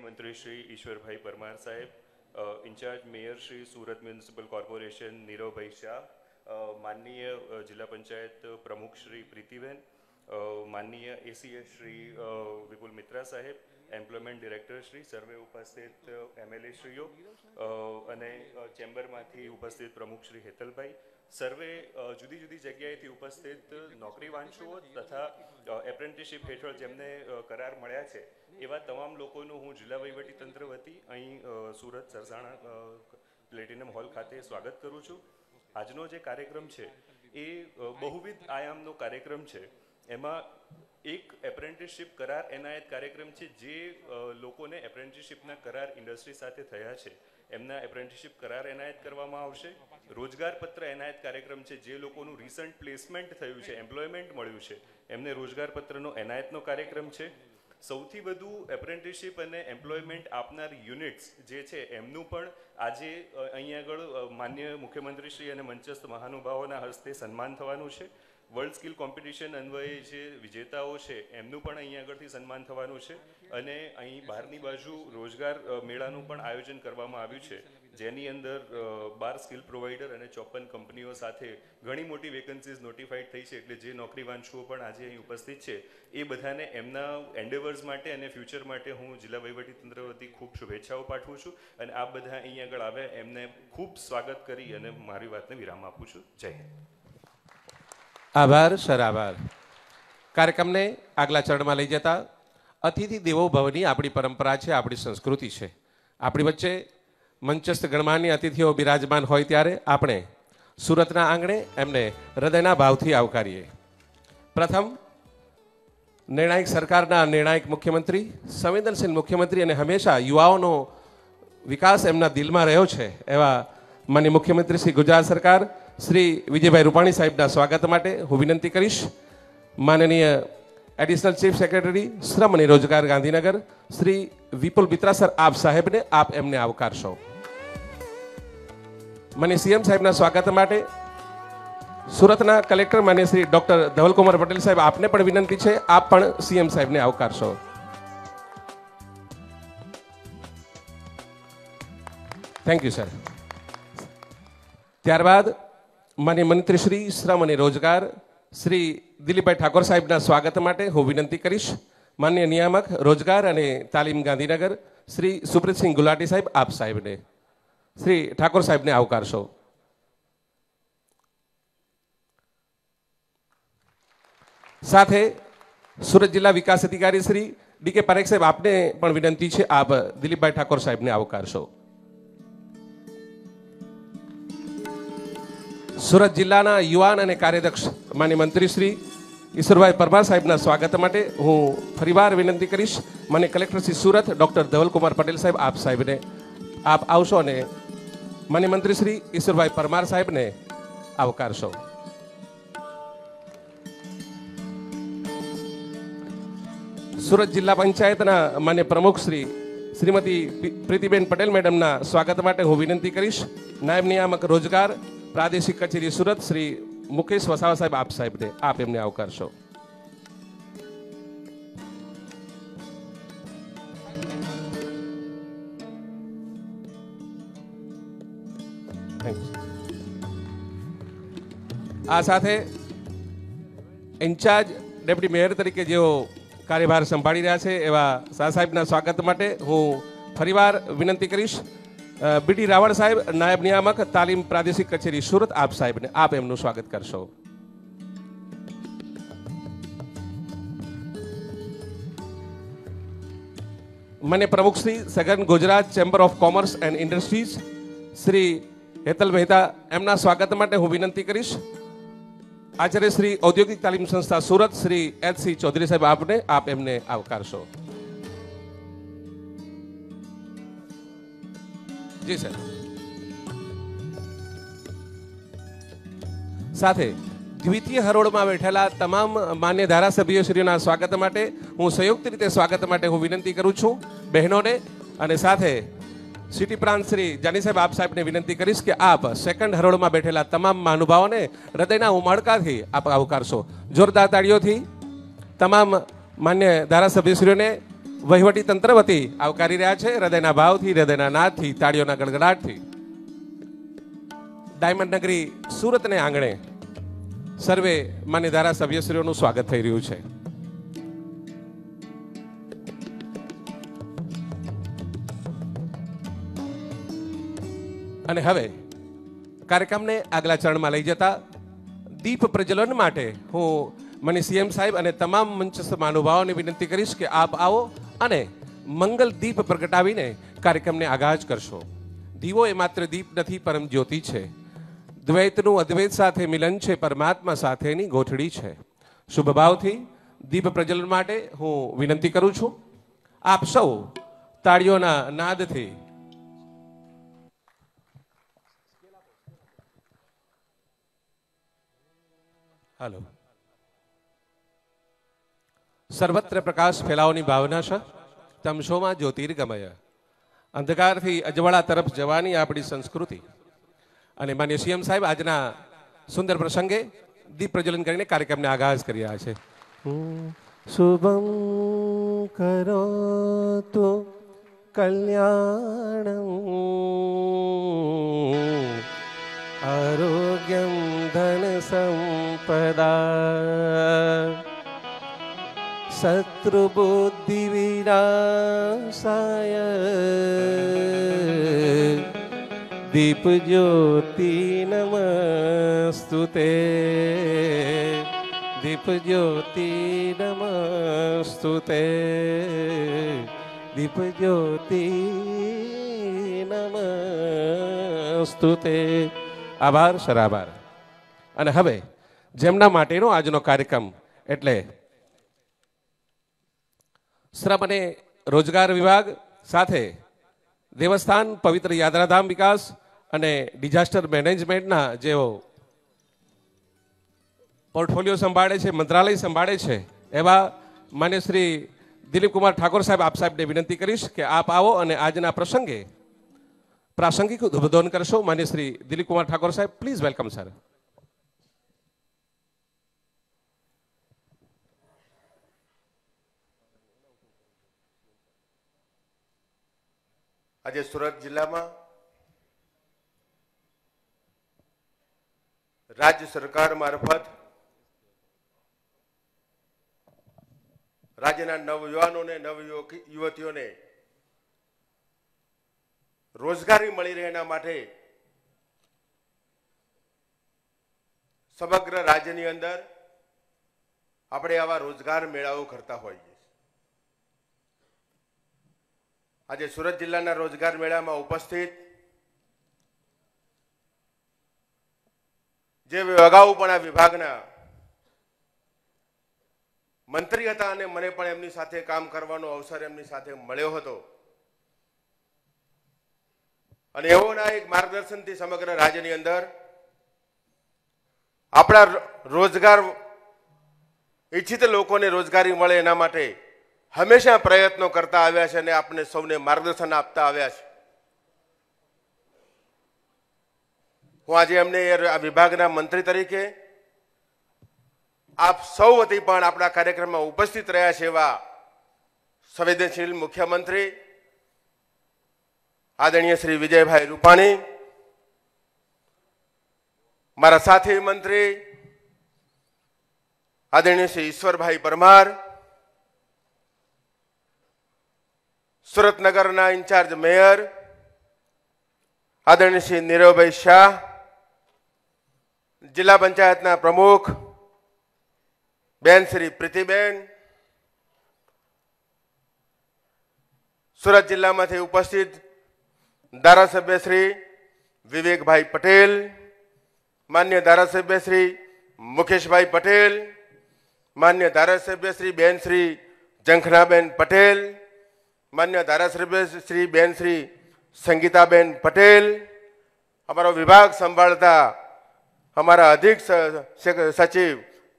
કેન્દ્રીય મંત્રી શ્રી ઈશ્વરભાઈ પરમાર સાહેબ incharge mayor Shri Surat municipal corporation Niravbhai Shah માનનીય જિલ્લા પંચાયત પ્રમુખ શ્રી પ્રીતિબેન માનનીય એસીએસ શ્રી વિપુલ મિત્રા સાહેબ એમ્પ્લોયમેન્ટ ડિરેક્ટર શ્રી સર્વે ઉપસ્થિત એમએલએ શ્રીઓ અને ચેમ્બરમાંથી ઉપસ્થિત પ્રમુખ શ્રી હેતલભાઈ સર્વે જુદી જુદી જગ્યાએથી ઉપસ્થિત નોકરી વાંચુઓ તથા એપ્રેન્ટિસશીપ હેઠળ જેમને કરાર મળ્યા છે એવા તમામ લોકોનું હું જિલ્લા વહીવટીતંત્ર વતી અહીં સુરત સરસાણા પ્લેટિનમ હોલ ખાતે સ્વાગત કરું છું આજનો જે કાર્યક્રમ છે એ બહુવિધ આયામનો કાર્યક્રમ છે એમાં એક એપ્રેન્ટિસશીપ કરાર એનાયત કાર્યક્રમ છે જે લોકોને એપ્રેન્ટિસશીપના કરાર ઇન્ડસ્ટ્રી સાથે થયા છે એમના એપ્રેન્ટિસશીપ કરાર એનાયત કરવામાં આવશે રોજગાર પત્ર એનાયત કાર્યક્રમ છે જે લોકોનું રિસન્ટ પ્લેસમેન્ટ થયું છે એમ્પ્લોયમેન્ટ મળ્યું છે એમને રોજગાર પત્રનો એનાયતનો કાર્યક્રમ છે સૌથી વધુ એપ્રેન્ટિસશીપ અને એમ્પ્લોયમેન્ટ આપનાર યુનિટ્સ જે છે એમનું પણ આજે અહીંયા આગળ માન્ય મુખ્યમંત્રીશ્રી અને મંચસ્થ મહાનુભાવોના હસ્તે સન્માન થવાનું છે વર્લ્ડ સ્કિલ કોમ્પિટિશન અન્વયે જે વિજેતાઓ છે એમનું પણ અહીં આગળથી સન્માન થવાનું છે અને અહીં બહારની બાજુ રોજગાર મેળાનું પણ આયોજન કરવામાં આવ્યું છે જેની અંદર બાર સ્કિલ પ્રોવાઈડર અને ચોપન કંપનીઓ સાથે ઘણી મોટી વેકન્સીઝ નોટિફાઈડ થઈ છે એટલે જે નોકરીવાંછુઓ પણ આજે અહીં ઉપસ્થિત છે એ બધાને એમના એન્ડેવર્સ માટે અને ફ્યુચર માટે હું જિલ્લા વહીવટીતંત્ર વતી ખૂબ શુભેચ્છાઓ પાઠવું છું અને આ બધા અહીં આગળ આવે એમને ખૂબ સ્વાગત કરી અને મારી વાતને વિરામ આપું છું જય હિન્દ આભાર સર આભાર કાર્યક્રમને આગલા ચરણમાં લઈ જતા અતિથિ દેવો ભવની આપણી પરંપરા છે આપણી સંસ્કૃતિ છે આપણી વચ્ચે મંચસ્થ ગણમાન્ય અતિથિઓ બિરાજમાન હોય ત્યારે આપણે સુરતના આંગણે એમને હૃદયના ભાવથી આવકારીએ પ્રથમ નિર્ણાયક સરકારના નિર્ણાયક મુખ્યમંત્રી સંવેદનશીલ મુખ્યમંત્રી અને હંમેશા યુવાઓનો વિકાસ એમના દિલમાં રહ્યો છે એવા માન્ય મુખ્યમંત્રી શ્રી ગુજરાત સરકાર શ્રી વિજયભાઈ રૂપાણી સાહેબના સ્વાગત માટે હું વિનંતી કરીશ માનનીય એડિશનલ ચીફ સેક્રેટરી શ્રમ અને રોજગાર ગાંધીનગર શ્રી વિપુલ બિત્રા સર આપ સાહેબને આપ એમને આવકારશો મને સીએમ સાહેબના સ્વાગત માટે સુરતના કલેક્ટર માન્ય શ્રી ડૉક્ટર ધવલકુમાર પટેલ સાહેબ આપને પણ વિનંતી છે આપ પણ સીએમ સાહેબને આવકારશો થેન્ક યુ સર ત્યારબાદ મને મંત્રી શ્રી શ્રમ અને રોજગાર શ્રી દિલીપભાઈ ઠાકોર સાહેબના સ્વાગત માટે હું વિનંતી કરીશ માન્ય નિયામક રોજગાર અને તાલીમ ગાંધીનગર શ્રી સુપ્રીતસિંહ ગુલાટી સાહેબ આપ સાહેબને શ્રી ઠાકોર સાહેબને આવકારશો સાથે સુરત જિલ્લા વિકાસ અધિકારી શ્રી ડી કે પારેખ સાહેબ આપને પણ વિનંતી છે આપ દિલીપભાઈ ઠાકોર સાહેબને આવકારશો સુરત જિલ્લાના યુવાન અને કાર્યદક્ષ માન્ય મંત્રી શ્રી ઈશ્વરભાઈ પરમાર સાહેબના સ્વાગત માટે હું ફરીવાર વિનંતી કરીશ મને કલેક્ટર શ્રી સુરત ડૉક્ટર ધવલકુમાર પટેલ સાહેબ આપ સાહેબને આપ આવશો અને માન્ય મંત્રી શ્રી ઈશ્વરભાઈ પરમાર સાહેબને આવકારશો સુરત જિલ્લા પંચાયતના માન્ય પ્રમુખ શ્રી શ્રીમતી પ્રીતિબેન પટેલ મેડમના સ્વાગત માટે હું વિનંતી કરીશ નાયબ નિયામક રોજગાર પ્રાદેશિક કચેરી સુરત શ્રી મુકેશ વસાવા સાહેબ આપ સાહેબને આપ એમને આવકારશો આ સાથે ઇન્ચાર્જ ડેપ્યુટી મેયર તરીકે જેઓ કાર્યભાર સંભાળી રહ્યા છે એવા શાહ સાહેબના સ્વાગત માટે હું ફરીવાર વિનંતી કરીશ બીડી રાવળ સાહેબ નાયબ નિયામક તાલીમ પ્રાદેશિક કચેરી સુરત આપ સાહેબને આપ એમનું સ્વાગત કરશો મને પ્રમુખ શ્રી સઘન Gujarat chamber of commerce and industries Shri Hetal Mehta એમના સ્વાગત માટે હું વિનંતી કરીશ આચાર્ય શ્રી ઔદ્યોગિક તાલીમ સંસ્થા સુરત શ્રી એચ સી ચૌધરી સાહેબ આપને આપ એમને આવકારશો જી સર સાથે દ્વિતીય હરોળમાં બેઠેલા તમામ માન્ય શ્રીઓના સ્વાગત માટે હું સંયુક્ત રીતે સ્વાગત માટે હું વિનંતી કરું છું બહેનોને અને સાથે સિટી પ્રાંત શ્રી જાની સાહેબ આપ સાહેબને વિનંતી કરીશ કે આપ સેકન્ડ હરોળમાં બેઠેલા તમામ મહાનુભાવોને હૃદયના ઉમળકાથી આપ આવકારશો જોરદાર તાળીઓથી તમામ માન્ય ધારાસભ્યશ્રીઓને વહીવટી તંત્ર વતી આવકારી રહ્યા છે હૃદયના ભાવથી હૃદયના નાદથી તાળીઓના ગડગડાટથી ડાયમંડ નગરી સુરતને આંગણે સર્વે માન્ય ધારાસભ્યશ્રીઓનું સ્વાગત થઈ રહ્યું છે અને હવે કાર્યક્રમને આગલા ચરણમાં લઈ જતા દીપ પ્રજ્વલન માટે હું મને સીએમ સાહેબ અને તમામ મંચસ્થ મહાનુભાવોને વિનંતી કરીશ કે આપ આવો અને મંગલ દીપ પ્રગટાવીને કાર્યક્રમને આગાજ કરશો દીવો એ માત્ર દીપ નથી પરમ જ્યોતિ છે દ્વૈતનું અદ્વૈત સાથે મિલન છે પરમાત્મા સાથેની ગોઠડી છે શુભભાવથી દીપ પ્રજ્વલન માટે હું વિનંતી કરું છું આપ સૌ તાળીઓના નાદથી હાલો સર્વત્ર પ્રકાશ ફેલાવવાની ભાવના છે તમશોમાં જ્યોતિર્ગમય અંધકારથી અજવાળા તરફ જવાની આપણી સંસ્કૃતિ અને માન્ય સીએમ સાહેબ આજના સુંદર પ્રસંગે દીપ પ્રજ્વલન કરીને કાર્યક્રમને આગાજ કરી રહ્યા છે શુભમ કરો તો કલ્યાણ આરોગ્યમ ધન સમ પદા શત્રુબુદ્ધિ વિનાશાય દીપ જ્યોતિ નમસ્તુ તે દીપ જ્યોતિ નમસ્તુ દીપ જ્યોતિ નમસ્તુ આભાર સર આભાર અને હવે જેમના માટેનો આજનો કાર્યક્રમ એટલે શ્રમ અને રોજગાર વિભાગ સાથે દેવસ્થાન પવિત્ર યાત્રાધામ વિકાસ અને ડિઝાસ્ટર મેનેજમેન્ટના જેઓ પોર્ટફોલિયો સંભાળે છે મંત્રાલય સંભાળે છે એવા માન્ય શ્રી દિલીપકુમાર ઠાકોર સાહેબ આપ સાહેબને વિનંતી કરીશ કે આપ આવો અને આજના પ્રસંગે પ્રાસંગિક ઉદ્બોધન કરશો માન્ય શ્રી દિલીપકુમાર ઠાકોર સાહેબ પ્લીઝ વેલકમ સર આજે સુરત જિલ્લામાં રાજ્ય સરકાર મારફત રાજ્યના નવયુવાનોને નવયુવક યુવતીઓને રોજગારી મળી રહે એના માટે સમગ્ર રાજ્યની અંદર આપણે આવા રોજગાર મેળાઓ કરતા હોઈએ આજે સુરત જિલ્લાના રોજગાર મેળામાં ઉપસ્થિત જે અગાઉ પણ આ વિભાગના મંત્રી હતા અને મને પણ એમની સાથે કામ કરવાનો અવસર એમની સાથે મળ્યો હતો અને એવોના એક માર્ગદર્શનથી સમગ્ર રાજ્યની અંદર આપણા રોજગાર ઈચ્છિત લોકોને રોજગારી મળે એના માટે હંમેશા પ્રયત્નો કરતા આવ્યા છે અને આપને સૌને માર્ગદર્શન આપતા આવ્યા છે હું આજે એમને આ વિભાગના મંત્રી તરીકે આપ સૌ વતી પણ આપણા કાર્યક્રમમાં ઉપસ્થિત રહ્યા છે એવા સંવેદનશીલ મુખ્યમંત્રી આદરણીય શ્રી વિજયભાઈ રૂપાણી મારા સાથી મંત્રી આદરણીય શ્રી ઈશ્વરભાઈ પરમાર સુરત નગરના ઇન્ચાર્જ મેયર આદરણીય શ્રી નીરવભાઈ શાહ જિલ્લા પંચાયતના પ્રમુખ બેન શ્રી પ્રીતિબેન સુરત જિલ્લામાંથી ઉપસ્થિત ધારાસભ્ય શ્રી વિવેકભાઈ પટેલ માન્ય ધારાસભ્ય શ્રી મુકેશભાઈ પટેલ માન્ય ધારાસભ્ય શ્રી બેન શ્રી જંખનાબેન પટેલ માન્ય ધારાસભ્ય શ્રી બેન શ્રી સંગીતાબેન પટેલ અમારો વિભાગ સંભાળતા અમારા અધિક સચિવ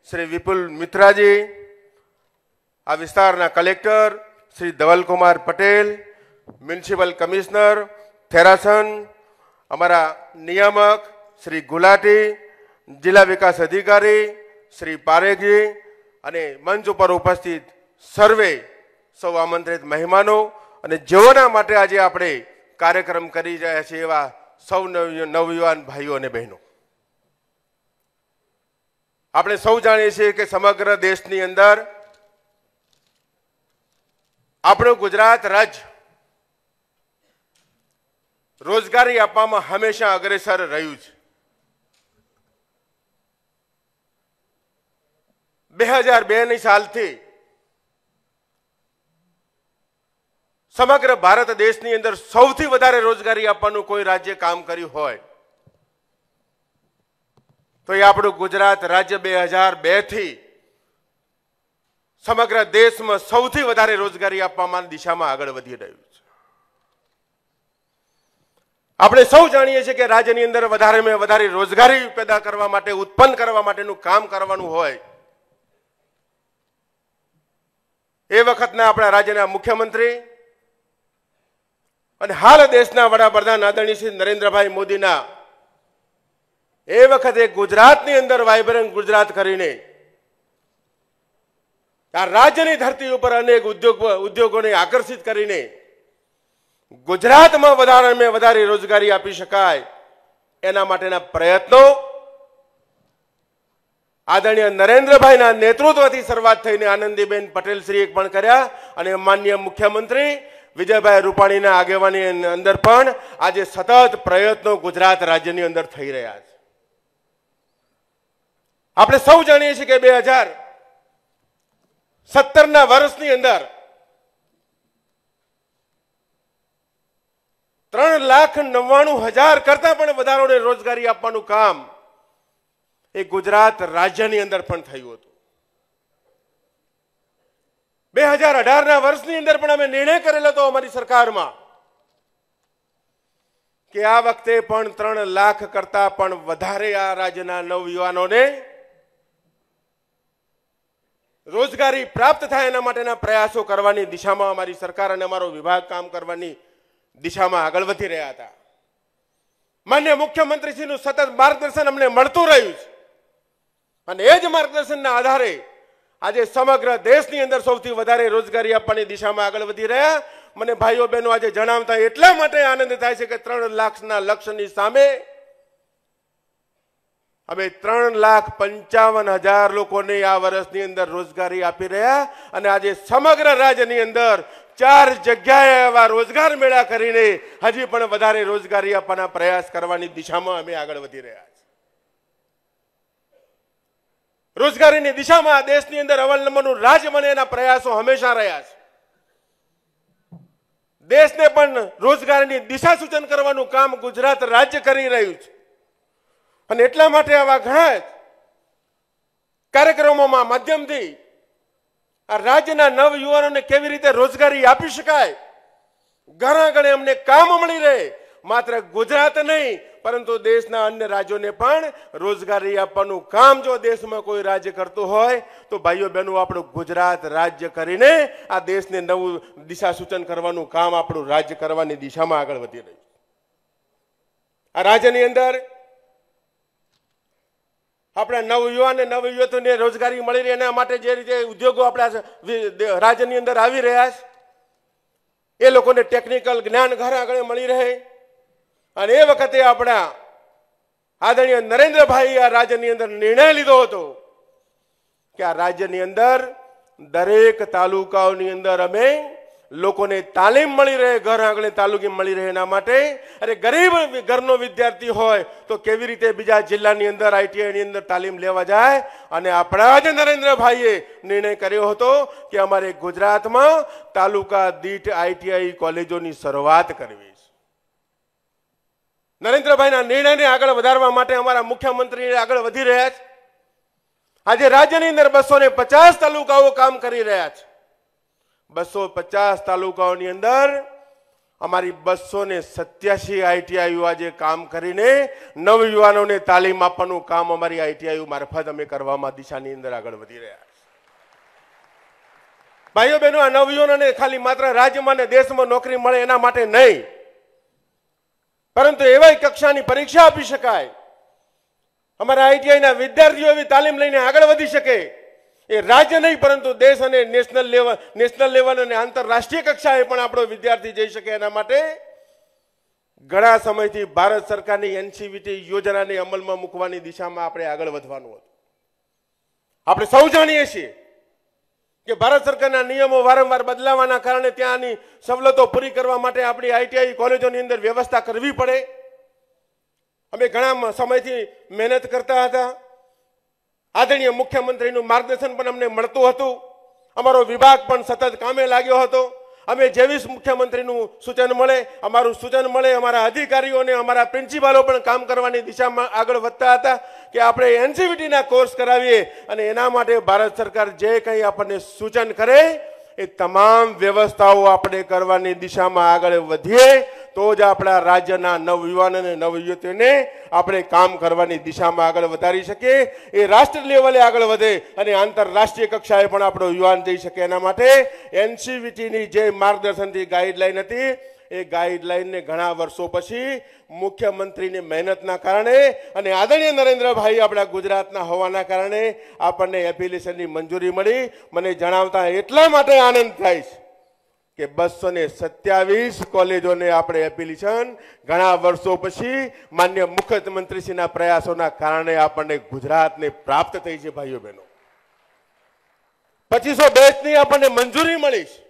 શ્રી વિપુલ મિત્રાજી આ વિસ્તારના collector Shri Dhavalkumar Patel municipal commissioner Thennarasan અમારા નિયામક શ્રી ગુલાટી જિલ્લા વિકાસ અધિકારી શ્રી પારેખજી અને મંચ ઉપર ઉપસ્થિત સર્વે સૌ આમંત્રિત મહેમાનો અને જેઓના માટે આજે આપણે કાર્યક્રમ કરી રહ્યા છીએ એવા સૌ નવયુવાન ભાઈઓ અને બહેનો આપણે સૌ જાણીએ છીએ કે સમગ્ર દેશની અંદર આપણું ગુજરાત રાજ્ય રોજગારી આપવામાં હંમેશા અગ્રેસર રહ્યું છે બે હજાર બે ની સાલથી સમગ્ર ભારત દેશની અંદર સૌથી વધારે રોજગારી આપવાનું કોઈ રાજ્ય કામ કર્યું હોય તો એ આપણું ગુજરાત રાજ્ય બે હજાર થી સમગ્ર દેશમાં સૌથી વધારે રોજગારી આપવામાં દિશામાં આગળ વધી રહ્યું છે આપણે સૌ જાણીએ છીએ કે રાજ્યની અંદર વધારેમાં વધારે રોજગારી પેદા કરવા માટે ઉત્પન્ન કરવા માટેનું કામ કરવાનું હોય એ વખતના આપણા રાજ્યના મુખ્યમંત્રી અને હાલ દેશના વડાપ્રધાન આદરણીય શ્રી નરેન્દ્રભાઈ મોદીના એ વખતે ગુજરાતની અંદર વાયબ્રન્ટ ગુજરાત કરીને આ રાજ્યની ધરતી ઉપર અનેક ઉદ્યોગ ઉદ્યોગોને આકર્ષિત કરીને ગુજરાતમાં વધારેમાં વધારે રોજગારી આપી શકાય એના માટેના પ્રયત્નો આદરણીય નરેન્દ્રભાઈના નેતૃત્વથી શરૂઆત થઈને આનંદીબેન પટેલ શ્રીએ પણ કર્યા અને માન્ય મુખ્યમંત્રી વિજયભાઈ રૂપાણીના આગેવાની અંદર પણ આજે સતત પ્રયત્નો ગુજરાત રાજ્યની અંદર થઈ રહ્યા છે આપણે સૌ જાણીએ છીએ કે બે હજાર સત્તરના વર્ષની અંદર ત્રણ લાખ નવ્વાણું હજાર કરતા પણ વધારોને રોજગારી આપવાનું કામ એ ગુજરાત રાજ્યની અંદર પણ થયું હતું બે હજાર અઢારના વર્ષની અંદર પણ અમે નિર્ણય કરેલો હતો અમારી સરકારમાં કે આ વખતે પણ ત્રણ લાખ કરતા પણ વધારે આ રાજ્યના નવયુવાનોને રોજગારી પ્રાપ્ત થાય એના માટેના પ્રયાસો કરવાની દિશામાં અમારી સરકાર અને અમારો વિભાગ કામ કરવાની દિશામાં આગળ વધી રહ્યા હતા માન્ય મુખ્યમંત્રીશ્રીનું સતત માર્ગદર્શન અમને મળતું રહ્યું છે અને એ જ માર્ગદર્શનના આધારે આજે સમગ્ર દેશની અંદર સૌથી વધારે રોજગારી આપવાની દિશામાં આગળ વધી રહ્યા મને ભાઈઓ બહેનો આજે જણાવતા એટલા માટે આનંદ થાય છે કે ત્રણ લાખના લક્ષ્યની સામે અમે ત્રણ લાખ પંચાવન હજાર લોકોને આ વર્ષની અંદર રોજગારી આપી રહ્યા અને આજે સમગ્ર રાજ્યની અંદર ચાર જગ્યાએ એવા રોજગાર મેળા કરીને હજી પણ વધારે રોજગારી આપવાના પ્રયાસ કરવાની દિશામાં અમે આગળ વધી રહ્યા રોજગારીની દિશામાં દેશની અંદર અવ્વલ નંબરનું રાજ્ય બને એના પ્રયાસો હંમેશા રહ્યા છે દેશને પણ રોજગારીની દિશા સૂચન કરવાનું કામ ગુજરાત રાજ્ય કરી રહ્યું છે અને એટલા માટે આવા ઘણા કાર્યક્રમોમાં માધ્યમથી આ રાજ્યના નવયુવાનોને કેવી રીતે રોજગારી આપી શકાય ઘણા ગણે અમને કામ મળી રહે માત્ર ગુજરાત નહીં પરંતુ દેશના અન્ય રાજ્યોને પણ રોજગારી આપવાનું કામ જો દેશમાં કોઈ રાજ્ય કરતું હોય તો ભાઈઓ બહેનો આપણું ગુજરાત રાજ્ય કરીને આ દેશને નવું દિશા સૂચન કરવાનું કામ આપણું રાજ્ય કરવાની દિશામાં આગળ વધી રહ્યું આ રાજ્યની અંદર આપણા નવયુવાન અને નવયુવતીઓને રોજગારી મળી રહે એના માટે જે રીતે ઉદ્યોગો આપણા રાજ્યની અંદર આવી રહ્યા છે એ લોકોને ટેકનિકલ જ્ઞાન ઘર આગળ મળી રહે અને એ વખતે આપણા આદરણીય નરેન્દ્રભાઈ આ રાજ્યની અંદર નિર્ણય લીધો હતો કે આ રાજ્યની અંદર દરેક તાલુકાઓની અંદર અમે લોકોને તાલીમ મળી રહે ઘર આંગણે તાલુકી મળી રહે એના માટે અરે ગરીબ ઘરનો વિદ્યાર્થી હોય તો કેવી રીતે બીજા જિલ્લાની અંદર આઈટીઆઈની અંદર તાલીમ લેવા જાય અને આપણા જ નરેન્દ્રભાઈએ નિર્ણય કર્યો હતો કે અમારે ગુજરાતમાં તાલુકા દીઠ આઈટીઆઈ કોલેજોની શરૂઆત કરવી નરેન્દ્રભાઈના નિર્ણયને આગળ વધારવા માટે અમારા મુખ્યમંત્રી આગળ વધી રહ્યા છે આજે રાજ્યની અંદર બસો ને પચાસ તાલુકાઓ કામ કરી રહ્યા છે બસો પચાસ તાલુકાઓની અંદર અમારી બસો ને સત્યાસી આઈટીઆઈઓ આજે કામ કરીને નવયુવાનોને તાલીમ આપવાનું કામ અમારી આઈટીઆઈઓ મારફત અમે કરવામાં દિશાની અંદર આગળ વધી રહ્યા છે ભાઈઓ બહેનો આ નવયુવાનોને ખાલી માત્ર રાજ્યમાં ને દેશમાં નોકરી મળે એના માટે નહીં પરંતુ એવાય કક્ષાની પરીક્ષા આપી શકાય અમારા આઈટીઆઈના વિદ્યાર્થીઓ એવી તાલીમ લઈને આગળ વધી શકે એ રાજ્ય નહીં પરંતુ દેશ અને નેશનલ લેવલ નેશનલ લેવલ અને આંતરરાષ્ટ્રીય કક્ષાએ પણ આપણો વિદ્યાર્થી જઈ શકે એના માટે ઘણા સમયથી ભારત સરકારની એનસીવીટી e યોજનાને અમલમાં મૂકવાની દિશામાં આપણે આગળ વધવાનું હતું આપણે સૌ જાણીએ છીએ કે ભારત સરકારના નિયમો વારંવાર બદલાવાના કારણે ત્યાંની સવલતો પૂરી કરવા માટે આપણી આઈટીઆઈ કોલેજોની અંદર વ્યવસ્થા કરવી પડે અમે ઘણા સમયથી મહેનત કરતા હતા આદરણીય મુખ્યમંત્રીનું માર્ગદર્શન પણ અમને મળતું હતું અમારો વિભાગ પણ સતત કામે લાગ્યો હતો અમે જેવીસ મુખ્યમંત્રીનું સૂચન મળે અમારું સૂચન મળે અમારા અધિકારીઓને અમારા પ્રિન્સિપાલો પણ કામ કરવાની દિશામાં આગળ વધતા હતા કે આપણે એનસીવીટીના કોર્સ કરાવીએ અને એના માટે ભારત સરકાર જે કંઈ આપણને સૂચન કરે એ તમામ વ્યવસ્થાઓ આપણે કરવાની દિશામાં આગળ વધીએ તો જ આપણા રાજ્યના નવયુવાન અને નવયુવતીઓને આપણે કામ કરવાની દિશામાં આગળ વધારી શકીએ એ રાષ્ટ્ર લેવલે આગળ વધે અને આંતરરાષ્ટ્રીય કક્ષાએ પણ આપણો યુવાન જઈ શકે એના માટે એનસીવીટીની જે માર્ગદર્શનથી ગાઈડલાઈન હતી એ ગાઈડલાઈનને ઘણા વર્ષો પછી મુખ્યમંત્રીની મહેનતના કારણે અને આદરણીય નરેન્દ્રભાઈ આપણા ગુજરાતના હોવાના કારણે આપણને એફિલિએશનની મંજૂરી મળી મને જણાવતા એટલા માટે આનંદ થાય છે કે બસો ને સત્યાવીસ કોલેજોને આપણે એપિલિશન ઘણા વર્ષો પછી માન્ય મુખ્યમંત્રીશ્રીના પ્રયાસોના કારણે આપણને ગુજરાતને પ્રાપ્ત થઈ છે ભાઈઓ બહેનો પચીસો બેચની આપણને મંજૂરી મળી છે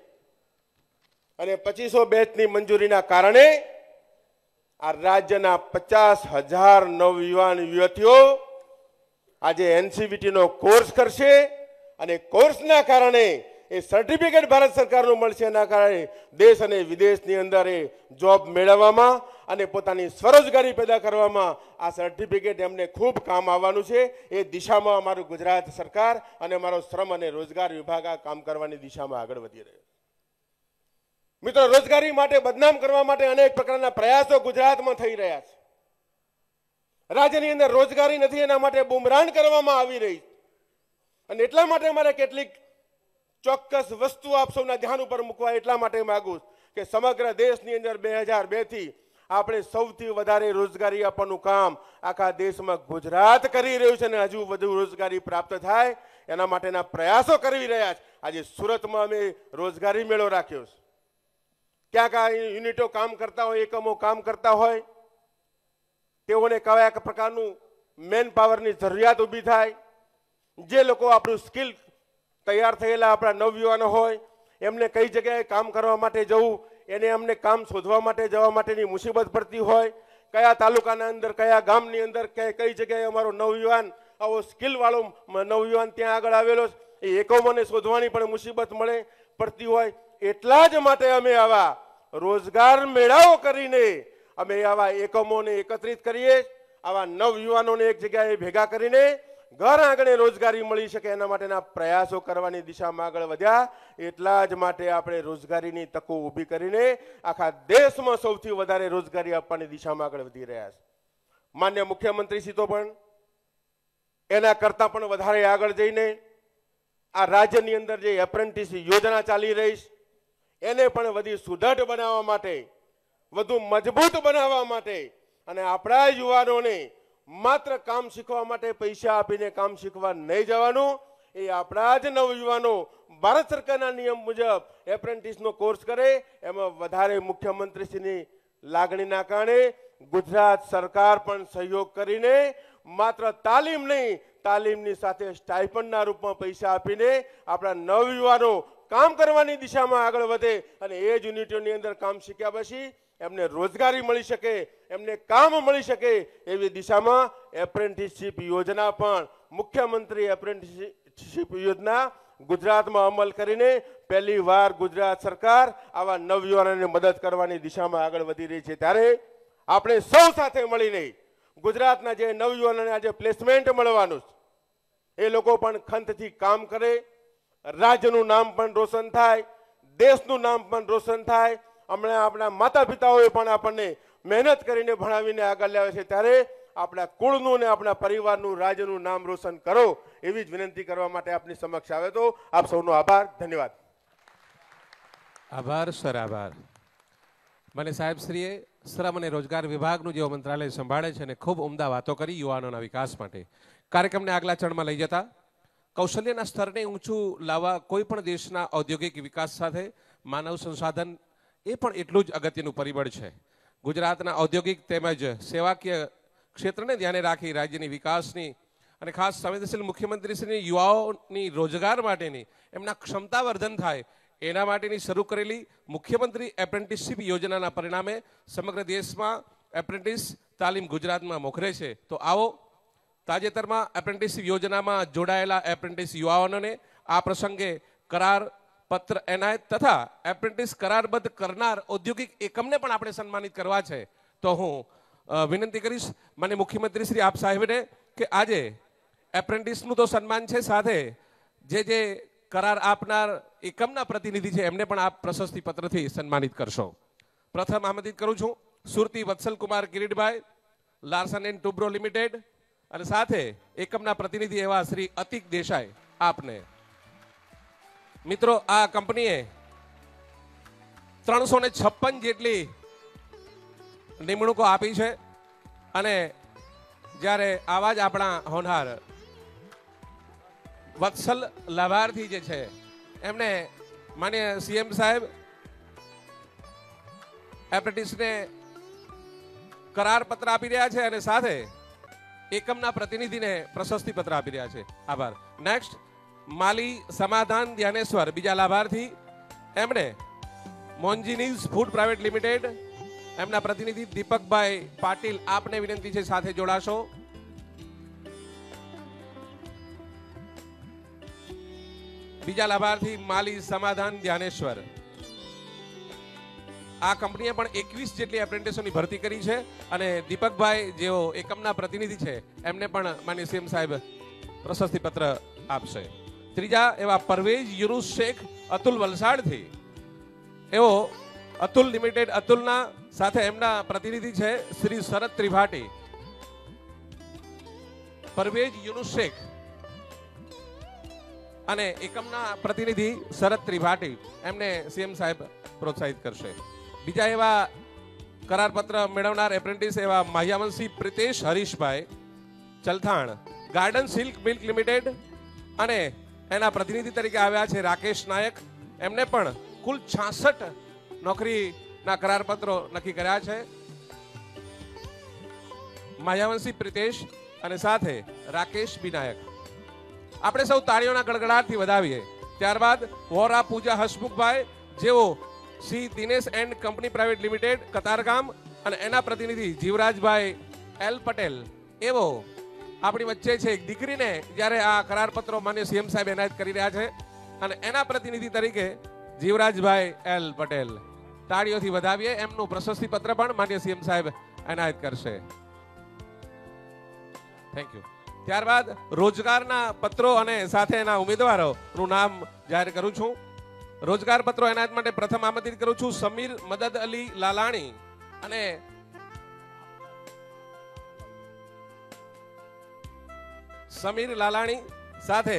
અને પચીસો બેચની મંજૂરીના કારણે આ રાજ્યના પચાસ હજાર નવયુવાન યુવતીઓ આજે એનસીવીટીનો કોર્સ કરશે અને કોર્સના કારણે એ સર્ટિફિકેટ ભારત સરકારનું મળશે એના કારણે દેશ અને વિદેશની અંદર એ જોબ મેળવવામાં અને પોતાની સ્વરોજગારી પેદા કરવામાં આ સર્ટિફિકેટ એમને ખૂબ કામ આવવાનું છે એ દિશામાં અમારું ગુજરાત સરકાર અને અમારો શ્રમ અને રોજગાર વિભાગ આ કામ કરવાની દિશામાં આગળ વધી રહ્યો મિત્રો રોજગારી માટે બદનામ કરવા માટે અનેક પ્રકારના પ્રયાસો ગુજરાતમાં થઈ રહ્યા છે રાજ્યની અંદર રોજગારી નથી એના માટે બુમરાણ કરવામાં આવી રહી અને એટલા માટે અમારે કેટલીક ચોક્કસ વસ્તુ આપ સૌના ધ્યાન ઉપર મૂકવા એટલા માટે માગું કે સમગ્ર દેશની અંદર બે હજાર બેથી આપણે સૌથી વધારે રોજગારી આપવાનું કામ આખા દેશમાં ગુજરાત કરી રહ્યું છે અને હજુ વધુ રોજગારી પ્રાપ્ત થાય એના માટેના પ્રયાસો કરી રહ્યા છે આજે સુરતમાં અમે રોજગારી મેળો રાખ્યો છે ક્યાંક આ યુનિટો કામ કરતા હોય એકમો કામ કરતા હોય તેઓને કયા પ્રકારનું મેન પાવરની જરૂરિયાત ઊભી થાય જે લોકો આપણું સ્કિલ તૈયાર થયેલા આપણા નવયુવાનો હોય એમને કઈ જગ્યાએ કામ કરવા માટે જવું એને અમને કામ શોધવા માટે જવા માટેની મુસીબત પડતી હોય કયા તાલુકાના અંદર કયા ગામની અંદર કઈ જગ્યાએ અમારો નવયુવાન આવો સ્કિલવાળો નવયુવાન ત્યાં આગળ આવેલો એ એકમોને શોધવાની પણ મુસીબત મળે પડતી હોય એટલા જ માટે અમે આવા રોજગાર મેળાઓ કરીને અમે આવા એકમોને એકત્રિત કરીએ આવા નવયુવાનોને એક જગ્યાએ ભેગા કરીને ઘર આંગણે રોજગારી મળી શકે એના માટેના પ્રયાસો કરવાની દિશામાં આગળ વધ્યા એટલા જ માટે આપણે રોજગારીની તકો ઊભી કરીને આખા દેશમાં સૌથી વધારે રોજગારી આપવાની દિશામાં આગળ વધી રહ્યા છે માન્ય મુખ્યમંત્રી શ્રી તો પણ એના કરતાં પણ વધારે આગળ જઈને આ રાજ્યની અંદર જે એપ્રેન્ટિસ યોજના ચાલી રહી છે એને પણ વધુ સુદૃઢ બનાવવા માટે વધુ મજબૂત બનાવવા માટે અને આપણા યુવાનોને માત્ર કામ શીખવા માટે પૈસા આપીને કામ શીખવા નહીં જવાનું એ આપણા જ નવયુવાનો ભારત સરકારના નિયમ મુજબ એપ્રેન્ટિસનો કોર્સ કરે એમાં વધારે મુખ્યમંત્રીશ્રીની લાગણીના કારણે ગુજરાત સરકાર પણ સહયોગ કરીને માત્ર તાલીમ નહીં તાલીમની સાથે સ્ટાઇપનના રૂપમાં પૈસા આપીને આપણા નવયુવાનો કામ કરવાની દિશામાં આગળ વધે અને એ જ યુનિટોની અંદર કામ શીખ્યા પછી એમને રોજગારી મળી શકે એમને કામ મળી શકે એવી દિશામાં એપ્રેન્ટિસશીપ યોજના પણ મુખ્યમંત્રી એપ્રેન્ટિસશીપ યોજના ગુજરાતમાં અમલ કરીને પહેલી વાર ગુજરાત સરકાર આવા નવયુવાનોને મદદ કરવાની દિશામાં આગળ વધી રહી છે ત્યારે આપણે સૌ સાથે મળીને ગુજરાતના જે નવયુવાનોને આજે પ્લેસમેન્ટ મળવાનું છે એ લોકો પણ ખંતથી કામ કરે રાજ્યનું નામ પણ રોશન થાય દેશનું નામ પણ રોશન થાય હમણાં આપણા માતા પિતાઓએ પણ આપણને મહેનત કરીને ભણાવીને આગળ લાવે છે ત્યારે આપણા કુળનું ને આપણા પરિવારનું રાજ્યનું નામ રોશન કરો એવી જ વિનંતી કરવા માટે આપની સમક્ષ આવે તો આપ સૌનો આભાર ધન્યવાદ આભાર સર આભાર મને સાહેબશ્રીએ શ્રમ અને રોજગાર વિભાગનું જેઓ મંત્રાલય સંભાળે છે અને ખૂબ ઉમદા વાતો કરી યુવાનોના વિકાસ માટે કાર્યક્રમને આગલા ચરણમાં લઈ જતા કૌશલ્યના સ્તરને ઊંચું લાવવા કોઈ પણ દેશના ઔદ્યોગિક વિકાસ સાથે માનવ સંસાધન એ પણ એટલું જ અગત્યનું પરિબળ છે ગુજરાતના ઔદ્યોગિક તેમજ સેવાકીય ક્ષેત્રને ધ્યાને રાખી રાજ્યની વિકાસની અને ખાસ સંવેદનશીલ મુખ્યમંત્રીશ્રીની યુવાઓની રોજગાર માટેની એમના ક્ષમતાવર્ધન થાય એના માટેની શરૂ કરેલી મુખ્યમંત્રી એપ્રેન્ટિસશીપ યોજનાના પરિણામે સમગ્ર દેશમાં એપ્રેન્ટિસ તાલીમ ગુજરાતમાં મોખરે છે તો આવો તાજેતરમાં એપ્રેન્ટિસશીપ યોજનામાં જોડાયેલા એપ્રેન્ટિસ યુવાઓને આ પ્રસંગે કરાર પત્ર એનાયત તથા એપ્રેન્ટિસ કરારબદ્ધ કરનાર ઔદ્યોગિક એકમને પણ આપણે સન્માનિત કરવા છે તો હું વિનંતી કરીશ મને મુખ્યમંત્રી શ્રી આપ સાહેબને કે આજે એપ્રેન્ટિસનું તો સન્માન છે સાથે જે જે કરાર આપનાર એકમના પ્રતિનિધિ છે એમને પણ આપ પ્રશસ્તિ પત્રથી સન્માનિત કરશો પ્રથમ આમંત્રિત કરું છું Surti Vatsalkumar Kiritbhai Larsen and Toubro limited અને સાથે એકમના પ્રતિનિધિ એવા શ્રી અતિક દેસાઈ આપને મિત્રો આ કંપનીએ ત્રણસો ને છપ્પન જેટલી નિમણૂકો આપી છે અને જ્યારે આવા જ આપણા હોનહાર વત્સલ લાભાર્થી જે છે એમને માન્ય સીએમ સાહેબ કરાર પત્ર આપી રહ્યા છે અને સાથે એકમના પ્રતિનિધિને પ્રશસ્તિ પત્ર આપી રહ્યા છે આભાર નેક્સ્ટ માલી સમાધાન ધ્યાનેશ્વર બીજા લાભાર્થી એમણે મોન્જીનીઝ ફૂડ પ્રાઇવેટ લિમિટેડ એમના પ્રતિનિધિ દીપકભાઈ પાટીલ આપને વિનંતી છે સાથે જોડાશો બીજા લાભાર્થી માલી સમાધાન ધ્યાનેશ્વર આ કંપનીએ પણ એકવીસ જેટલી એપ્રેન્ટિસોની ભરતી કરી છે અને દીપકભાઈ જેઓ એકમના પ્રતિનિધિ છે એમને પણ માન્ય સીએમ સાહેબ પ્રશસ્તિ પત્ર આપશે ત્રીજા એવા પરવેઝ યુનુસ શેખ અતુલ વલસાડથી એવો અતુલ લિમિટેડ અતુલના સાથે એમના પ્રતિનિધિ છે શ્રી શરદ ત્રિભાટી પરવેજ યુનુસ શેખ અને એકમના પ્રતિનિધિ શરદ ત્રિભાટી એમને સીએમ સાહેબ પ્રોત્સાહિત કરશે બીજા એવા કરારપત્ર મેળવનાર એપ્રેન્ટિસ એવા Mahyavanshi Pritesh Harishbhai Chalthan garden silk mills limited અને એના પ્રતિનિધિ તરીકે આવ્યા છે રાકેશ નાયક એમને પણ કુલ છાસઠ નોકરીના કરારપત્રો નક્કી કર્યા છે માયાવંશી પ્રિતેશ અને સાથે રાકેશ બી આપણે સૌ તાળીઓના ગડગડાટથી વધાવીએ ત્યારબાદ વોરા પૂજા હસમુખભાઈ જેઓ Shri Dinesh and company private limited Katargam અને એના પ્રતિનિધિ જીવરાજભાઈ એલ પટેલ એવો આપણી વચ્ચે છે એક દીકરીને જ્યારે આ પત્રો માન્ય સીએમ સાહેબ એનાયત કરી રહ્યા છે અને એના પ્રતિનિધિ તરીકે જીવરાજભાઈ એલ પટેલ તાળીઓથી વધાવીએ એમનું પ્રશસ્તિ પત્ર પણ માન્ય સીએમ સાહેબ એનાયત કરશે થેન્ક યુ ત્યારબાદ રોજગારના પત્રો અને સાથે એના ઉમેદવારોનું નામ જાહેર કરું છું રોજગાર પત્રો એનાયત માટે પ્રથમ આમંત્રિત કરું છું સમીર મદદ અલી લાલાણી અને સમીર લાલાણી સાથે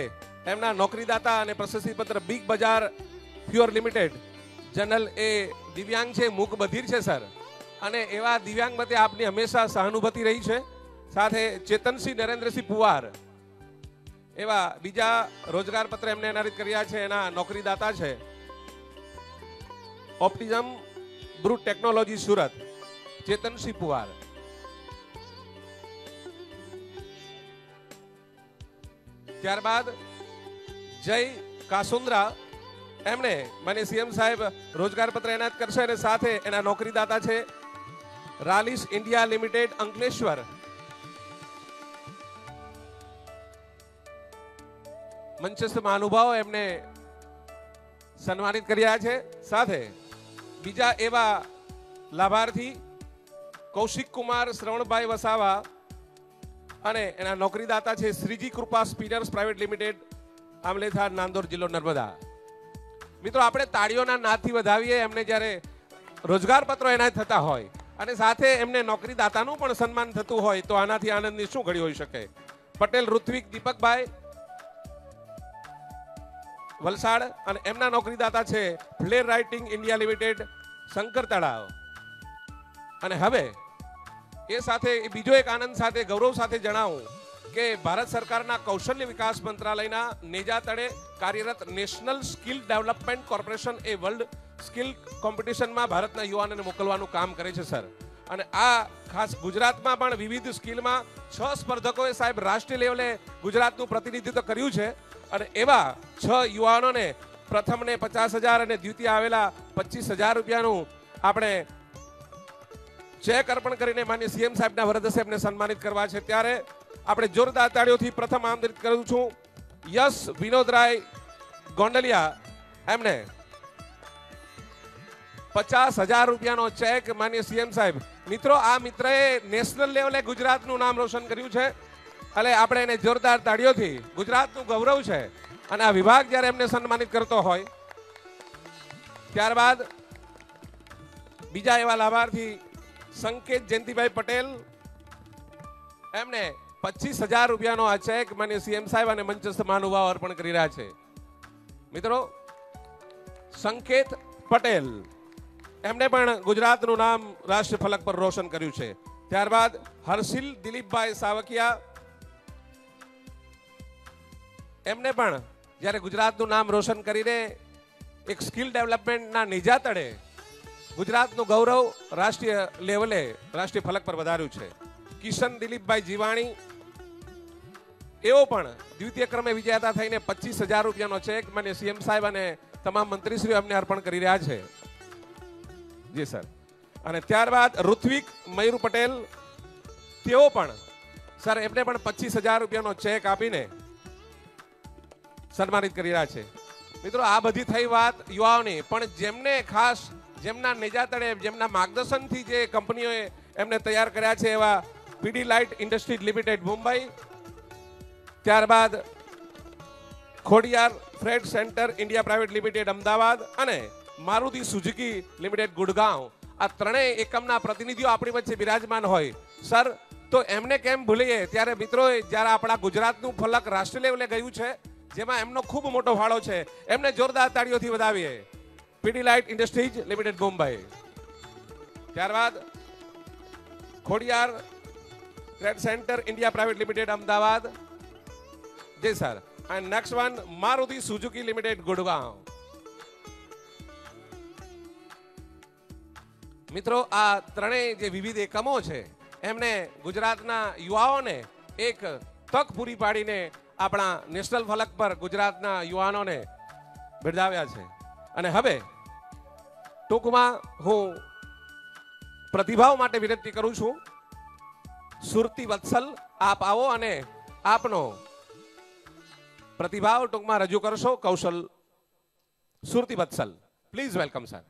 એમના નોકરીદાતા અને પ્રશસ્તિપત્ર બિગ બજાર ફ્યુર લિમિટેડ જનરલ એ દિવ્યાંગ છે મૂક બધીર છે સર અને એવા દિવ્યાંગ મતે આપની હંમેશા સહાનુભૂતિ રહી છે સાથે ચેતનસિંહ નરેન્દ્રસિંહ પુવાર એવા બીજા રોજગાર પત્ર એમને એનારિત કર્યા છે એના નોકરીદાતા છે ઓપ્ટિઝમ બ્રુટ ટેકનોલોજી સુરત ચેતનસિંહ પુવાર ત્યારબાદ જય કાસુંદરા એમણે મને સીએમ સાહેબ રોજગાર પત્ર એનાયત કરશે અને સાથે એના નોકરીદાતા છે રાલિસ ઇન્ડિયા લિમિટેડ અંકલેશ્વર મંચસ્થ મહાનુભાવ એમને સન્માનિત કર્યા છે સાથે બીજા એવા લાભાર્થી કૌશિક કુમાર શ્રવણભાઈ વસાવા અને એના નોકરીદાતા છે Shriji Krupa spinners private limited Amletha Nandod જિલ્લો નર્મદા મિત્રો આપણે તાળીઓના નાદથી વધાવીએ એમને જ્યારે રોજગાર પત્રો એના થતા હોય અને સાથે એમને નોકરીદાતાનું પણ સન્માન થતું હોય તો આનાથી આનંદની શું ઘડી હોઈ શકે પટેલ ઋત્વિક દીપકભાઈ વલસાડ અને એમના નોકરીદાતા છે Flair writing India limited Shankar તળાવ અને હવે એ સાથે બીજો એક આનંદ સાથે ગૌરવ સાથે જણાવું કે ભારત સરકારના કૌશલ્ય વિકાસ મંત્રાલયના નેજા તળે કાર્યરત નેશનલ સ્કિલ ડેવલપમેન્ટ કોર્પોરેશન એ વર્લ્ડ સ્કિલ કોમ્પિટિશનમાં ભારતના યુવાનોને મોકલવાનું કામ કરે છે સર અને આ ખાસ ગુજરાતમાં પણ વિવિધ સ્કિલમાં છ સ્પર્ધકોએ સાહેબ રાષ્ટ્રીય લેવલે ગુજરાતનું પ્રતિનિધિત્વ કર્યું છે અને એવા છ યુવાનોને પ્રથમને પચાસ હજાર અને દ્વિતીય આવેલા પચીસ હજાર રૂપિયાનું આપણે ચેક અર્પણ કરીને માન્ય સીએમ સાહેબના વરદ સાહેબને સન્માનિત કરવા છે ત્યારે આપણે જોરદાર તાળીઓથી પ્રથમ આમંત્રિત કરું છું યસ વિનોદરાય ગોંડલિયા એમને પચાસ હજાર રૂપિયાનો ચેક માન્ય સીએમ સાહેબ મિત્રો આ મિત્રએ નેશનલ લેવલે ગુજરાતનું નામ રોશન કર્યું છે એટલે આપણે એને જોરદાર તાળીઓથી ગુજરાતનું ગૌરવ છે અને આ વિભાગ જ્યારે એમને સન્માનિત કરતો હોય ત્યારબાદ બીજા એવા લાભાર્થી સંકેત જયંતિભાઈ પટેલ એમને પચીસ હજાર રૂપિયાનો આ ચેક માન્ય સીએમ સાહેબ અને મંચસ્થ મહાનુભાવ અર્પણ કરી રહ્યા છે મિત્રો સંકેત પટેલ એમને પણ ગુજરાતનું નામ રાષ્ટ્ર ફલક પર રોશન કર્યું છે ત્યારબાદ હર્ષિલ દિલીપભાઈ સાવકિયા એમને પણ જ્યારે ગુજરાતનું નામ રોશન કરીને એક સ્કિલ ડેવલપમેન્ટના નિજા તળે ગુજરાતનું ગૌરવ રાષ્ટ્રીય લેવલે રાષ્ટ્રીય ફલક પર વધાર્યું છે કિશન દિલીપભાઈ જીવાણી એવો પણ દ્વિતીય ક્રમે વિજેતા થઈને પચીસ હજાર રૂપિયાનો ચેક મને સીએમ સાહેબ અને તમામ મંત્રીશ્રીઓ અમને અર્પણ કરી રહ્યા છે જી સર અને ત્યારબાદ ઋત્વિક મયુર પટેલ તેઓ પણ સર એમને પણ પચીસ હજાર રૂપિયાનો ચેક આપીને સન્માનિત કરી રહ્યા છે મિત્રો આ બધી થઈ વાત યુવાઓની પણ જેમને ખાસ જેમના નેજા તળે જેમના માર્ગદર્શનથી જે કંપનીઓએ એમને તૈયાર કર્યા છે એવા PD light industries limited Mumbai ત્યારબાદ Khodiyar trade center India private limited Ahmedabad અને મારુતિ સુઝુકી લિમિટેડ ગુડગાંવ આ ત્રણેય એકમના પ્રતિનિધિઓ આપણી વચ્ચે બિરાજમાન હોય સર તો એમને કેમ ભૂલીએ ત્યારે મિત્રોએ જ્યારે આપણા ગુજરાતનું ફલક રાષ્ટ્રીય લેવલે ગયું છે જેમાં એમનો ખૂબ મોટો ફાળો છે એમને જોરદાર તાળીઓથી વધાવીએ PD light industries limited Mumbai ત્યારબાદ Khodiyar trade center India private limited Ahmedabad જી sir and next one Maruti Suzuki limited Gurgaon મિત્રો આ ત્રણેય જે વિવિધ એકમો છે એમને ગુજરાતના યુવાઓને એક તક પૂરી પાડીને આપણા નેશનલ ફલક પર ગુજરાતના યુવાનોને બિરદાવ્યા છે અને હવે ટૂંકમાં હું પ્રતિભાવ માટે વિનંતી કરું છું સુરતી વત્સલ આપ આવો અને આપનો પ્રતિભાવ ટૂંકમાં રજૂ કરશો કૌશલ Surti Vatsal please welcome sir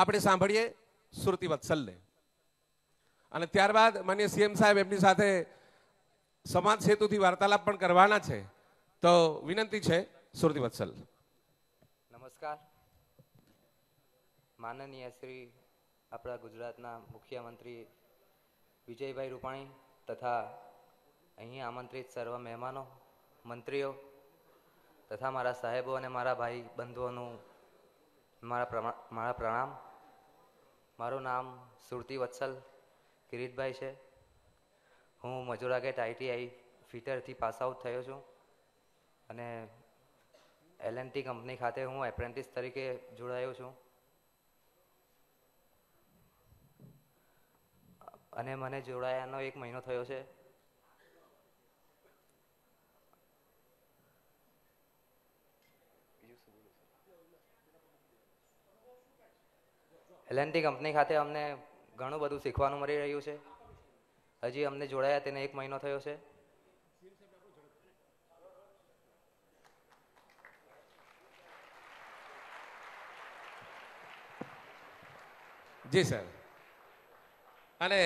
આપણે સાંભળીએ સુરતી વત્સલને અને ત્યારબાદ માન્ય સીએમ સાહેબ એમની સાથે સમાજ સેતુથી વાર્તાલાપ પણ કરવાના છે તો વિનંતી છે સુરતી વત્સલ નમસ્કાર માનનીય શ્રી આપણા ગુજરાતના મુખ્યમંત્રી વિજયભાઈ રૂપાણી તથા અહીં આમંત્રિત સર્વ મહેમાનો મંત્રીઓ તથા મારા સાહેબો અને મારા ભાઈ બંધુઓનું મારા મારા પ્રણામ મારું નામ સુરતી વત્સલ કિરીટભાઈ છે હું મજુરાગેટ આઈટીઆઈ ફિટરથી પાસ આઉટ થયો છું અને એલએનટી કંપની ખાતે હું એપ્રેન્ટિસ તરીકે જોડાયો છું અને મને જોડાયાનો એક મહિનો થયો છે એલએનટી કંપની ખાતે અમને ઘણું બધું શીખવાનું મળી રહ્યું છે હજી અમને જોડાયા તેને એક મહિનો થયો છે જી સર અને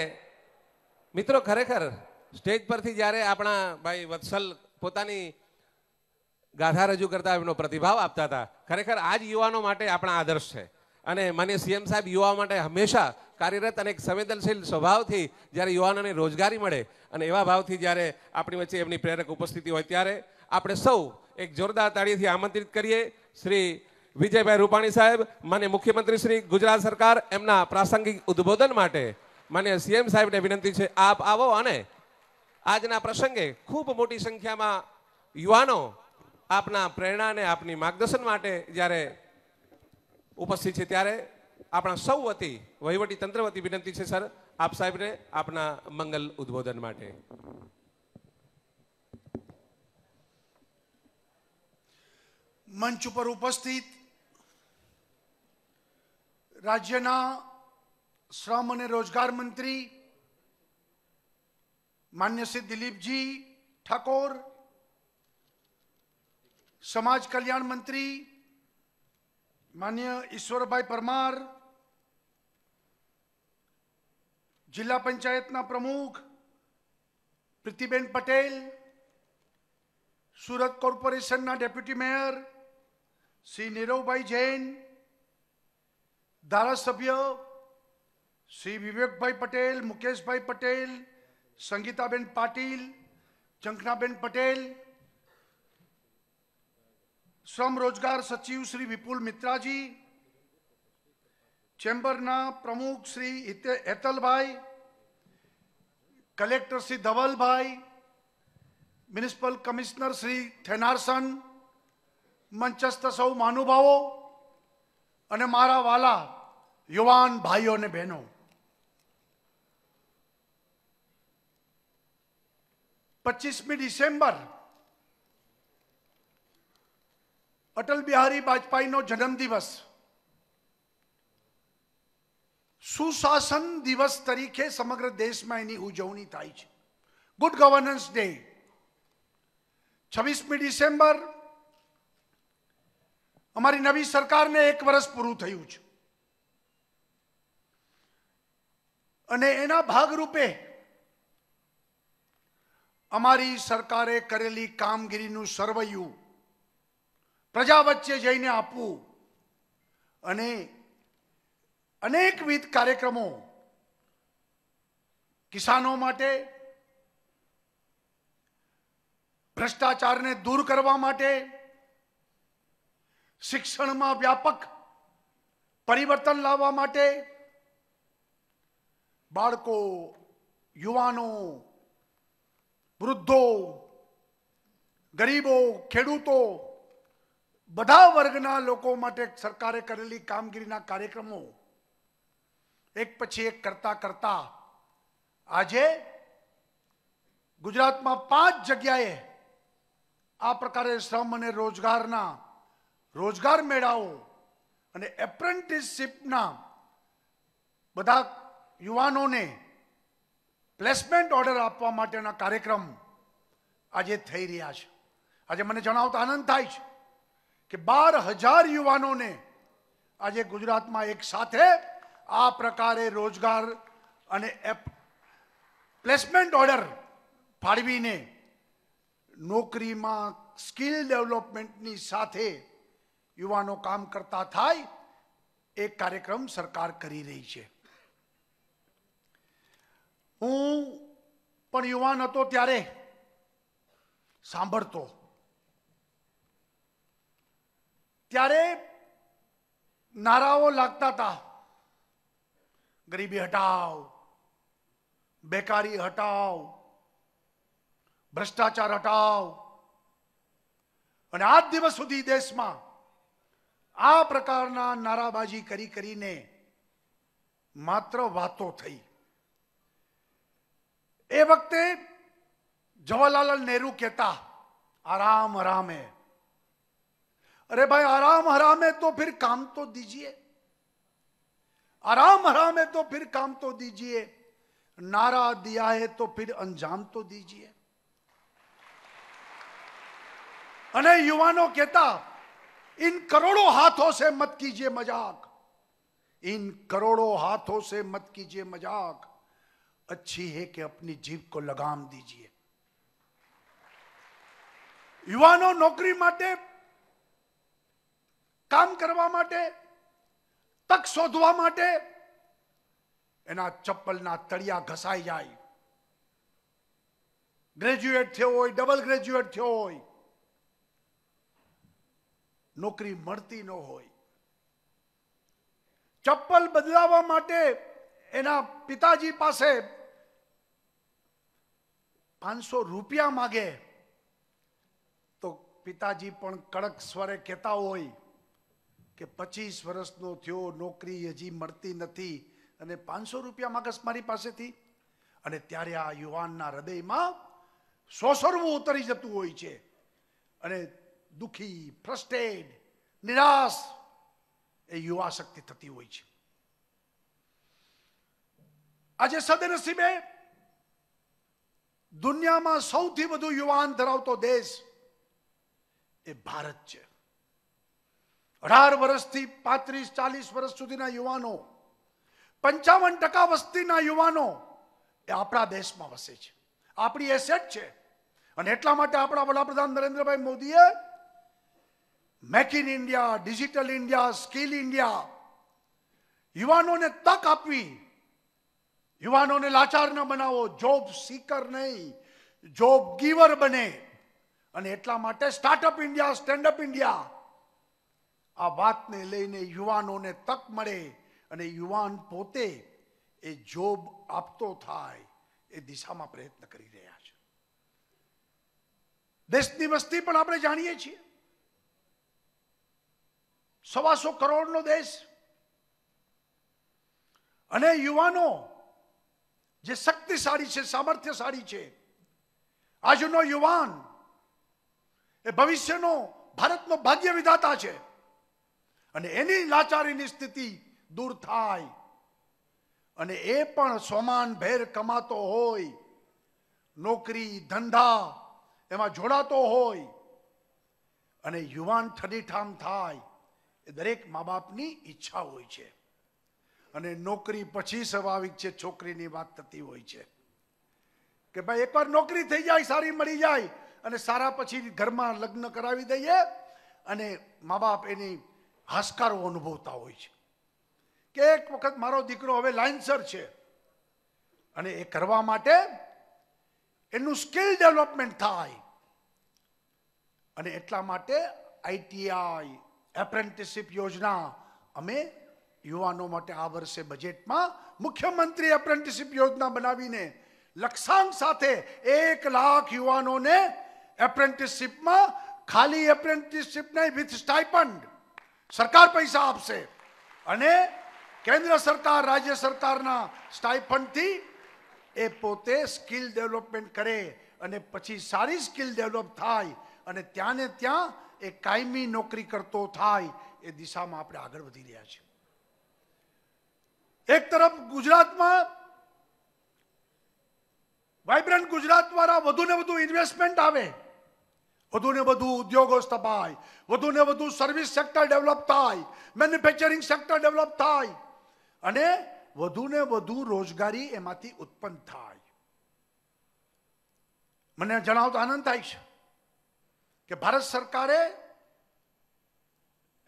મિત્રો ખરેખર સ્ટેજ પરથી જ્યારે આપણા ભાઈ વત્સલ પોતાની ગાથા રજૂ કરતા એમનો પ્રતિભાવ આપતા હતા ખરેખર આ જ યુવાનો માટે આપણા આદર્શ છે અને મને સીએમ સાહેબ યુવાઓ માટે હંમેશા કાર્યરત અને એક સંવેદનશીલ સ્વભાવથી જ્યારે યુવાનોને રોજગારી મળે અને એવા ભાવથી જ્યારે આપણી વચ્ચે એમની પ્રેરક ઉપસ્થિતિ હોય ત્યારે આપણે સૌ એક જોરદાર તાળીથી આમંત્રિત કરીએ શ્રી વિજયભાઈ રૂપાણી સાહેબ માન્ય મુખ્યમંત્રી શ્રી ગુજરાત સરકાર એમના પ્રાસંગિક ઉદબોધન માટે મને સીએમ સાહેબને વિનંતી છે આપ આવો અને આજના પ્રસંગે ખૂબ મોટી સંખ્યામાં યુવાનો આપના પ્રેરણાને આપની માર્ગદર્શન માટે જ્યારે ઉપસ્થિત છે ત્યારે આપણા સૌ વતી વહીવટી તંત્ર વતી વિનંતી છે સર આપ સાહેબને આપના મંગલ ઉદબોધન માટે મંચ ઉપર ઉપસ્થિત રાજ્યના શ્રમ અને રોજગાર મંત્રી માન્ય શ્રી દિલીપજી ઠાકોર સમાજ કલ્યાણ મંત્રી માન્ય ઈશ્વરભાઈ પરમાર જિલ્લા પંચાયતના પ્રમુખ પ્રીતિબેન પટેલ સુરત કોર્પોરેશનના ડેપ્યુટી મેયર શ્રી નીરવભાઈ જૈન ધારાસભ્ય શ્રી વિવેકભાઈ પટેલ મુકેશભાઈ પટેલ સંગીતાબેન પાટીલ ચંખનાબેન પટેલ શ્રમ રોજગાર સચિવ શ્રી વિપુલ મિત્રાજી ચેમ્બરના પ્રમુખ Shri હેતલભાઈ collector Shri Dhavalbhai municipal commissioner Shri Thennarasan મંચસ્થ સૌ મહાનુભાવો અને મારા વાલા યુવાન ભાઈઓ અને બહેનો પચીસમી ડિસેમ્બર અટલ બિહારી વાજપેયીનો દિવસ સુશાસન દિવસ તરીકે સમગ્ર દેશમાં એની ઉજવણી થાય છે ગુડ ગવર્નન્સ ડે છવ્વીસમી ડિસેમ્બર અમારી નવી સરકારને એક વર્ષ પૂરું થયું છે અને એના ભાગરૂપે અમારી સરકારે કરેલી કામગીરીનું સર્વૈયું પ્રજા વચ્ચે જઈને આપવું અને અનેકવિધ કાર્યક્રમો કિસાનો માટે ભ્રષ્ટાચારને દૂર કરવા માટે શિક્ષણમાં વ્યાપક પરિવર્તન લાવવા માટે બાળકો યુવાનો વૃદ્ધો ગરીબો ખેડૂતો બધા વર્ગના લોકો માટે સરકારે કરેલી કામગીરીના કાર્યક્રમો એક પછી એક કરતા કરતા આજે ગુજરાતમાં પાંચ જગ્યાએ આ પ્રકારે શ્રમ અને રોજગારના રોજગાર મેળાઓ અને એપ્રેન્ટિસશીપના બધા યુવાનોને પ્લેસમેન્ટ ઓર્ડર આપવા માટેના કાર્યક્રમ આજે થઈ રહ્યા છે આજે મને જણાવતા આનંદ થાય છે કે બાર હજાર યુવાનોને આજે ગુજરાતમાં એક સાથે આ પ્રકારે રોજગાર અને એપ પ્લેસમેન્ટ ઓર્ડર ફાળવીને નોકરીમાં સ્કિલ ડેવલપમેન્ટની સાથે યુવાનો કામ કરતા થાય એ કાર્યક્રમ સરકાર કરી રહી છે હું પણ યુવાન હતો ત્યારે સાંભળતો ત્યારે નારાઓ લાગતા હતા ગરીબી હટાવ બેકારી હટાવ ભ્રષ્ટાચાર હટાવ અને આજ દિવસ સુધી દેશમાં આ પ્રકારના નારાબાજી કરી કરીને માત્ર વાતો થઈ એ વખતે જવાહરલાલ નહેરુ કહેતા आराम आराम है अरे भाई आराम हराम है तो फिर काम तो दीजिए आराम हराम है तो फिर काम तो दीजिए नारा दिया है तो फिर अंजाम तो दीजिए अने युवानों कहता इन करोड़ों हाथों से मत कीजिए मजाक इन करोड़ों हाथों से मत कीजिए मजाक अच्छी है कि अपनी जीप को लगाम दीजिए યુવાનો નોકરી માટે કામ કરવા માટે તક શોધવા માટે એના ચપ્પલના તળિયા ઘસાઈ જાય ગ્રેજ્યુએટ થયો હોય ડબલ ગ્રેજ્યુએટ થયો હોય નોકરી મળતી ન હોય ચપ્પલ બદલાવા માટે એના પિતાજી પાસે પાંચસો રૂપિયા માગે તો પિતાજી પણ કડક સ્વરે કહેતા હોય કે પચીસ વર્ષનો થયો નોકરી હજી મળતી નથી અને પાંચસો રૂપિયા માગસ મારી પાસેથી અને ત્યારે આ યુવાનના હૃદયમાં સોસરવું ઉતરી જતું હોય છે અને દુઃખી ફ્રસ્ટેડ નિરાશ એ યુવા શક્તિ થતી હોય છે આજે સદનસીબે દુનિયામાં સૌથી વધુ યુવાન ધરાવતો દેશ એ ભારત છે અઢાર વર્ષથી પાંત્રીસ ચાલીસ વર્ષ સુધીના યુવાનો પંચાવન ટકા વસ્તીના યુવાનો એ આપણા દેશમાં વસે છે આપણી એસેટ છે અને એટલા માટે આપણા વડાપ્રધાન નરેન્દ્રભાઈ મોદીએ make in India digital India skill India યુવાનોને તક આપવી યુવાનોને લાચાર ન બનાવો જોબ સીકર નહીં જોબ ગીવર બને અને એટલા માટે સ્ટાર્ટઅપ ઇન્ડિયા સ્ટેન્ડઅપ ઇન્ડિયા આ વાતને લઈને યુવાનોને તક મળે અને યુવાન પોતે એ જોબ આપતો થાય એ દિશામાં પ્રયત્ન કરી રહ્યા છે દેશની વસ્તી પણ આપણે જાણીએ છીએ સવાસો કરોડનો દેશ અને યુવાનો જે શક્તિશાળી છે સામર્થ્યશાળી છે આજનો યુવાન એ ભવિષ્યનો ભારતનો ભાગ્ય વિધાતા છે અને એની લાચારીની સ્થિતિ દૂર થાય અને એ પણ સોમાન ભેર કમાતો હોય નોકરી ધંધા એમાં જોડાતો હોય અને યુવાન ઠડીઠામ થાય એ દરેક મા બાપની ઈચ્છા હોય છે અને નોકરી પછી સ્વાભાવિક છે છોકરીની વાત થતી હોય છે કે ભાઈ એકવાર નોકરી થઈ જાય સારી મળી જાય અને સારા પછી ઘરમાં લગ્ન કરાવી દઈએ અને મા બાપ એની હાશકારો અનુભવતા હોય છે કે એક વખત મારો દીકરો હવે લાઇન્સર છે અને એ કરવા માટે એનું સ્કિલ ડેવલપમેન્ટ થાય અને એટલા માટે આઈટીઆઈ એપ્રેન્ટિસિપ યોજના અમે યુવાનો માટે આ વર્ષે બજેટમાં મુખ્યમંત્રી એપ્રેન્ટિસિપ યોજના બનાવીને લક્ષાંક સાથે એક લાખ યુવાનોને એપ્રેન્ટિસિપમાં ખાલી એપ્રેન્ટિસશીપ નહીં વિથ સ્ટાઇપન્ડ સરકાર પૈસા આપશે અને કેન્દ્ર સરકાર રાજ્ય સરકારના સ્ટાઇફંડથી એ પોતે સ્કિલ ડેવલપમેન્ટ કરે અને પછી સારી સ્કિલ ડેવલપ થાય અને ત્યાં ત્યાં એ કાયમી નોકરી કરતો થાય એ દિશામાં આપણે આગળ વધી રહ્યા છીએ એક તરફ ગુજરાતમાં વાઇબ્રન્ટ ગુજરાત દ્વારા વધુ ને વધુ ઇન્વેસ્ટમેન્ટ આવે વધુ ને વધુ ઉદ્યોગો સ્થપાય વધુ ને વધુ સર્વિસ સેક્ટર ડેવલપ થાય મેન્યુફેક્ચરિંગ સેક્ટર ડેવલપ થાય અને વધુ ને વધુ રોજગારી એમાંથી ઉત્પન્ન થાય મને જણાવતો આનંદ થાય છે કે ભારત સરકારે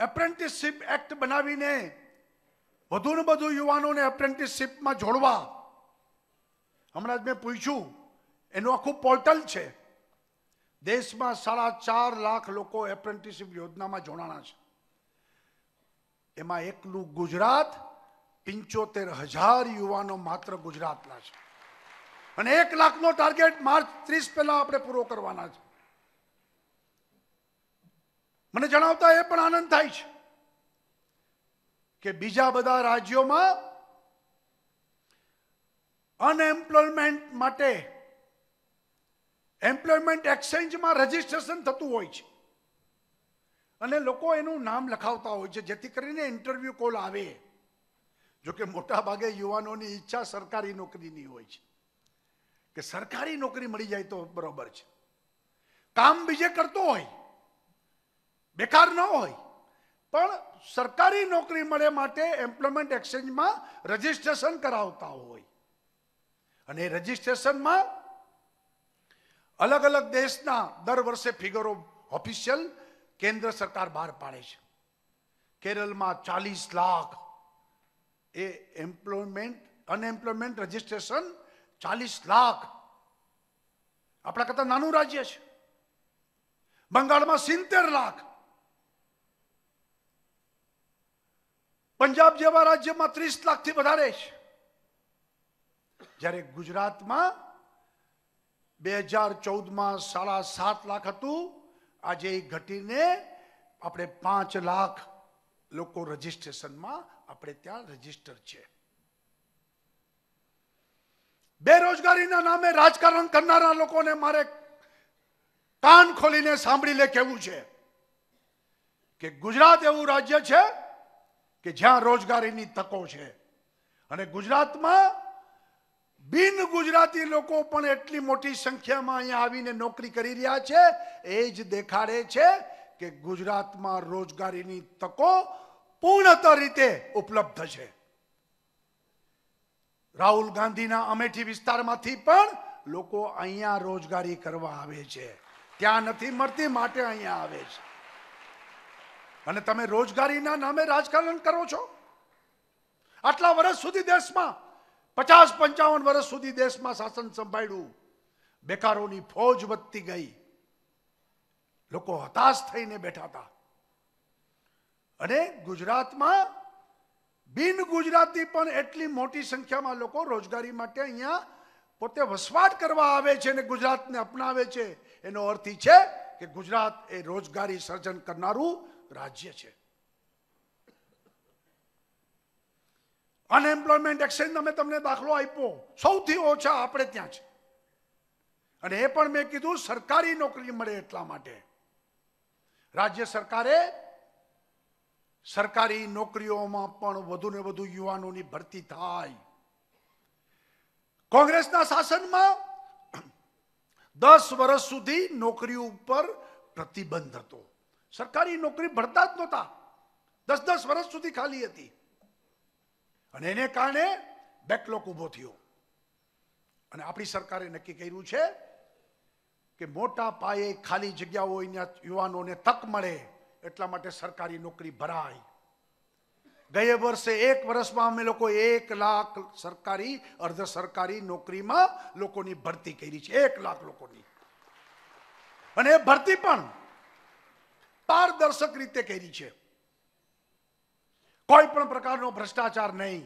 એપ્રેન્ટિસશીપ એક્ટ બનાવીને વધુ ને વધુ યુવાનોને એપ્રેન્ટિસશીપમાં જોડવા હમણાં જ મેં પૂછ્યું એનું આખું પોર્ટલ છે દેશમાં સાડા ચાર લાખ લોકો એપ્રેન્ટિસશીપ યોજનામાં જોડાણા છે એમાં એકલું ગુજરાત પંચોતેર હજાર યુવાનો માત્ર ગુજરાતના છે અને એક લાખનો ટાર્ગેટ માર્ચ ત્રીસ પહેલા આપણે પૂરો કરવાના છે મને જણાવતા એ પણ આનંદ થાય છે કે બીજા બધા રાજ્યોમાં અનએમ્પ્લોયમેન્ટ માટે એમ્પ્લોયમેન્ટ એક્સચેન્જમાં રજીસ્ટ્રેશન થતું હોય છે અને લોકો એનું નામ લખાવતા હોય છે જેથી કરીને ઇન્ટરવ્યુ કોલ આવે જોકે મોટાભાગે યુવાનોની ઈચ્છા સરકારી નોકરીની હોય છે કે સરકારી નોકરી મળી જાય તો બરોબર છે કામ બીજે કરતો હોય બેકાર ન હોય પણ સરકારી નોકરી મળે માટે એમ્પ્લોયમેન્ટ એક્સચેન્જમાં રજિસ્ટ્રેશન કરાવતા હોય અને રજિસ્ટ્રેશનમાં અલગ અલગ દેશના દર વર્ષે ફિગરો ઓફિશિયલ કેન્દ્ર સરકાર બહાર પાડે છે કેરલમાં ચાલીસ લાખ એ એમ્પ્લોયમેન્ટ અનએમ્પ્લોયમેન્ટ રજીસ્ટ્રેશન ચાલીસ લાખ આપણા કરતાં નાનું રાજ્ય છે બંગાળમાં સિત્તેર લાખ પંજાબ જેવા રાજ્યમાં ત્રીસ લાખથી વધારે છે જ્યારે ગુજરાતમાં બે હજાર ચૌદમાં સાડા સાત લાખ હતું આજે એ ઘટીને આપણે પાંચ લાખ લોકો રજીસ્ટ્રેશનમાં આપણે ત્યાં રજીસ્ટર છે બેરોજગારીના નામે રાજકારણ કરનારા લોકોને મારે કાન ખોલીને સાંભળી લે કેવું છે કે ગુજરાત એવું રાજ્ય છે કે જ્યાં રોજગારીની તકો છે અને ગુજરાતમાં બિન ગુજરાતી લોકો પણ એટલી મોટી સંખ્યામાં અહીંયા આવીને નોકરી કરી રહ્યા છે એ જ દેખાડે છે કે ગુજરાતમાં રોજગારીની તકો પૂર્ણતઃ રીતે ઉપલબ્ધ છે રાહુલ ગાંધીના અમેઠી વિસ્તારમાંથી પણ લોકો અહીંયા રોજગારી કરવા આવે છે ત્યાં નથી મળતી માટે અહીંયા આવે છે અને તમે રોજગારીના નામે રાજકારણ કરો છો આટલા વર્ષ સુધી દેશમાં પચાસ પંચાવન વર્ષ સુધી દેશમાં શાસન સંભાળ્યું બેકારોની ફોજ વધતી ગઈ લોકો હતાશ થઈને બેઠા હતા અને ગુજરાતમાં બિન ગુજરાતી પણ એટલી મોટી સંખ્યામાં લોકો રોજગારી માટે અહીંયા પોતે વસવાટ કરવા આવે છે અને ગુજરાતને અપનાવે છે એનો અર્થ છે કે ગુજરાત એ રોજગારી સર્જન કરનારું રાજ્ય છે અનએમ્પ્લોયમેન્ટ એક્સચેન્જ અમે તમને દાખલો આપ્યો સૌથી ઓછા આપણે ત્યાં છે અને એ પણ મેં કીધું સરકારી નોકરી મળે એટલા માટે રાજ્ય સરકારે સરકારી નોકરીઓમાં પણ વધુ ને વધુ યુવાનોની ભરતી થાય કોંગ્રેસના શાસનમાં દસ વર્ષ સુધી નોકરી ઉપર પ્રતિબંધ હતો સરકારી નોકરી ભરતા જ નહોતા દસ દસ વર્ષ સુધી ખાલી હતી અને એને કારણે બેકલોક ઊભો થયો અને આપણી સરકારે નક્કી કર્યું છે કે મોટા પાયે ખાલી જગ્યાઓ યુવાનોને તક મળે એટલા માટે સરકારી નોકરી ભરાય ગયે વર્ષે એક વર્ષમાં અમે લોકો એક લાખ સરકારી અર્ધ સરકારી નોકરીમાં લોકોની ભરતી કરી છે એક લાખ લોકોની અને ભરતી પણ પારદર્શક રીતે કરી છે કોઈ પણ પ્રકારનો ભ્રષ્ટાચાર નહીં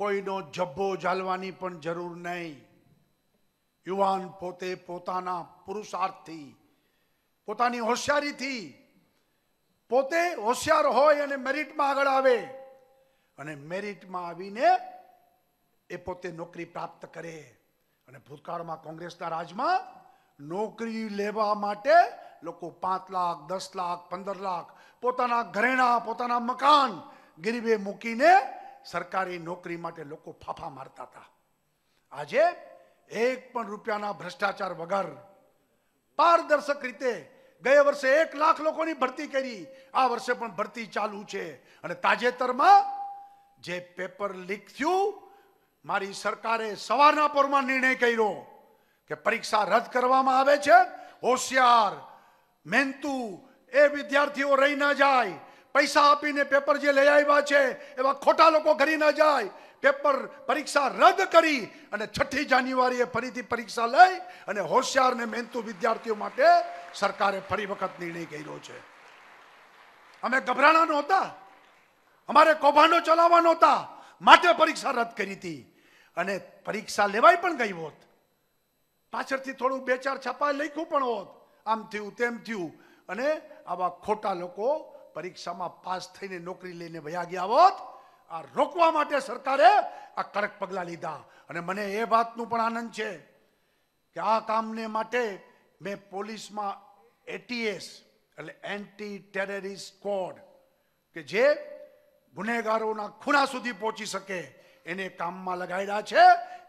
કોઈનો જબ્બો ઝાલવાની પણ જરૂર નહીં યુવાન પોતે પોતાના પુરુષાર્થથી પોતાની હોશિયારીથી પોતે હોશિયાર હોય અને મેરિટમાં આગળ આવે અને મેરિટમાં આવીને એ પોતે નોકરી પ્રાપ્ત કરે અને ભૂતકાળમાં કોંગ્રેસના રાજમાં નોકરી લેવા માટે લોકો પાંચ લાખ દસ લાખ પંદર લાખ પોતાના ઘરેણા પોતાના મકાન ગરીબે મૂકીને સરકારી નોકરી માટે લોકો ફાફા મારતા હતા આજે એક પણ રૂપિયાના ભ્રષ્ટાચાર વગર પારદર્શક રીતે ગયા વર્ષે એક લાખ લોકોની ભરતી કરી આ વર્ષે પણ ભરતી ચાલુ છે અને તાજેતરમાં જે પેપર લીક થયું મારી સરકારે સવારના પોરમાં નિર્ણય કર્યો કે પરીક્ષા રદ કરવામાં આવે છે હોશિયાર મહેનતુ એ વિદ્યાર્થીઓ રહી ના જાય પૈસા આપીને પેપર જે લઈ આવ્યા છે એવા ખોટા લોકો ઘરી ના જાય પેપર પરીક્ષા રદ કરી અને છઠ્ઠી જાન્યુઆરીએ ફરીથી પરીક્ષા લઈ અને હોશિયાર ને મહેનતુ વિદ્યાર્થીઓ માટે સરકારે ફરી વખત નિર્ણય કર્યો છે અમે ગભરાણા નહોતા અમારે કૌભાંડો ચલાવવા નહોતા માટે પરીક્ષા રદ કરી હતી અને પરીક્ષા લેવાય પણ ગઈ હોત પાછળથી થોડું બે ચાર છપાય લખ્યું પણ હોત આમ થયું તેમ થયું અને આવા ખોટા લોકો પરીક્ષામાં પાસ થઈને નોકરી લઈને ભયા ગયા હોત આ રોકવા માટે સરકારે આ કડક પગલાં લીધા અને મને એ વાતનું પણ આનંદ છે કે આ કામને માટે મેં પોલીસમાં એટીએસ એટલે એન્ટી ટેરરિસ્ટ સ્કોડ કે જે ગુનેગારોના ખૂણા સુધી પહોંચી શકે એને કામમાં લગાડ્યા છે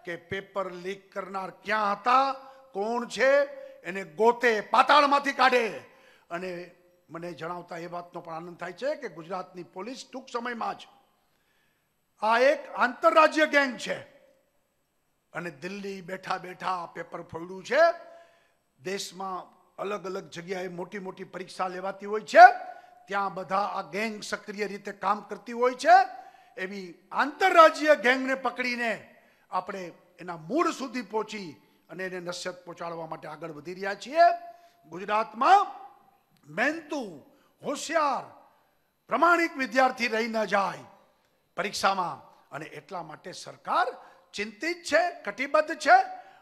કે પેપર લીક કરનાર ક્યાં હતા કોણ છે એને ગોતે પાતાળમાંથી કાઢે અને મને જણાવતા એ વાતનો પણ આનંદ થાય છે કે ગુજરાતની પોલીસ ટૂંક સમયમાં જ આ એક આંતરરાજ્ય ગેંગ છે અને દિલ્હી બેઠા બેઠા પેપર ફોડ્યું છે દેશમાં અલગ અલગ જગ્યાએ મોટી મોટી પરીક્ષા લેવાતી હોય છે ત્યાં બધા આ ગેંગ સક્રિય રીતે કામ કરતી હોય છે એવી આંતરરાજ્ય ગેંગને પકડીને આપણે એના મૂળ સુધી પહોંચી અને એને નસ્યત પહોંચાડવા માટે આગળ વધી રહ્યા છીએ ગુજરાતમાં મહેનતુ હોશિયાર પ્રમાણિક વિદ્યાર્થી રહી ન જાય પરીક્ષામાં અને એટલા માટે સરકાર ચિંતિત છે કટિબદ્ધ છે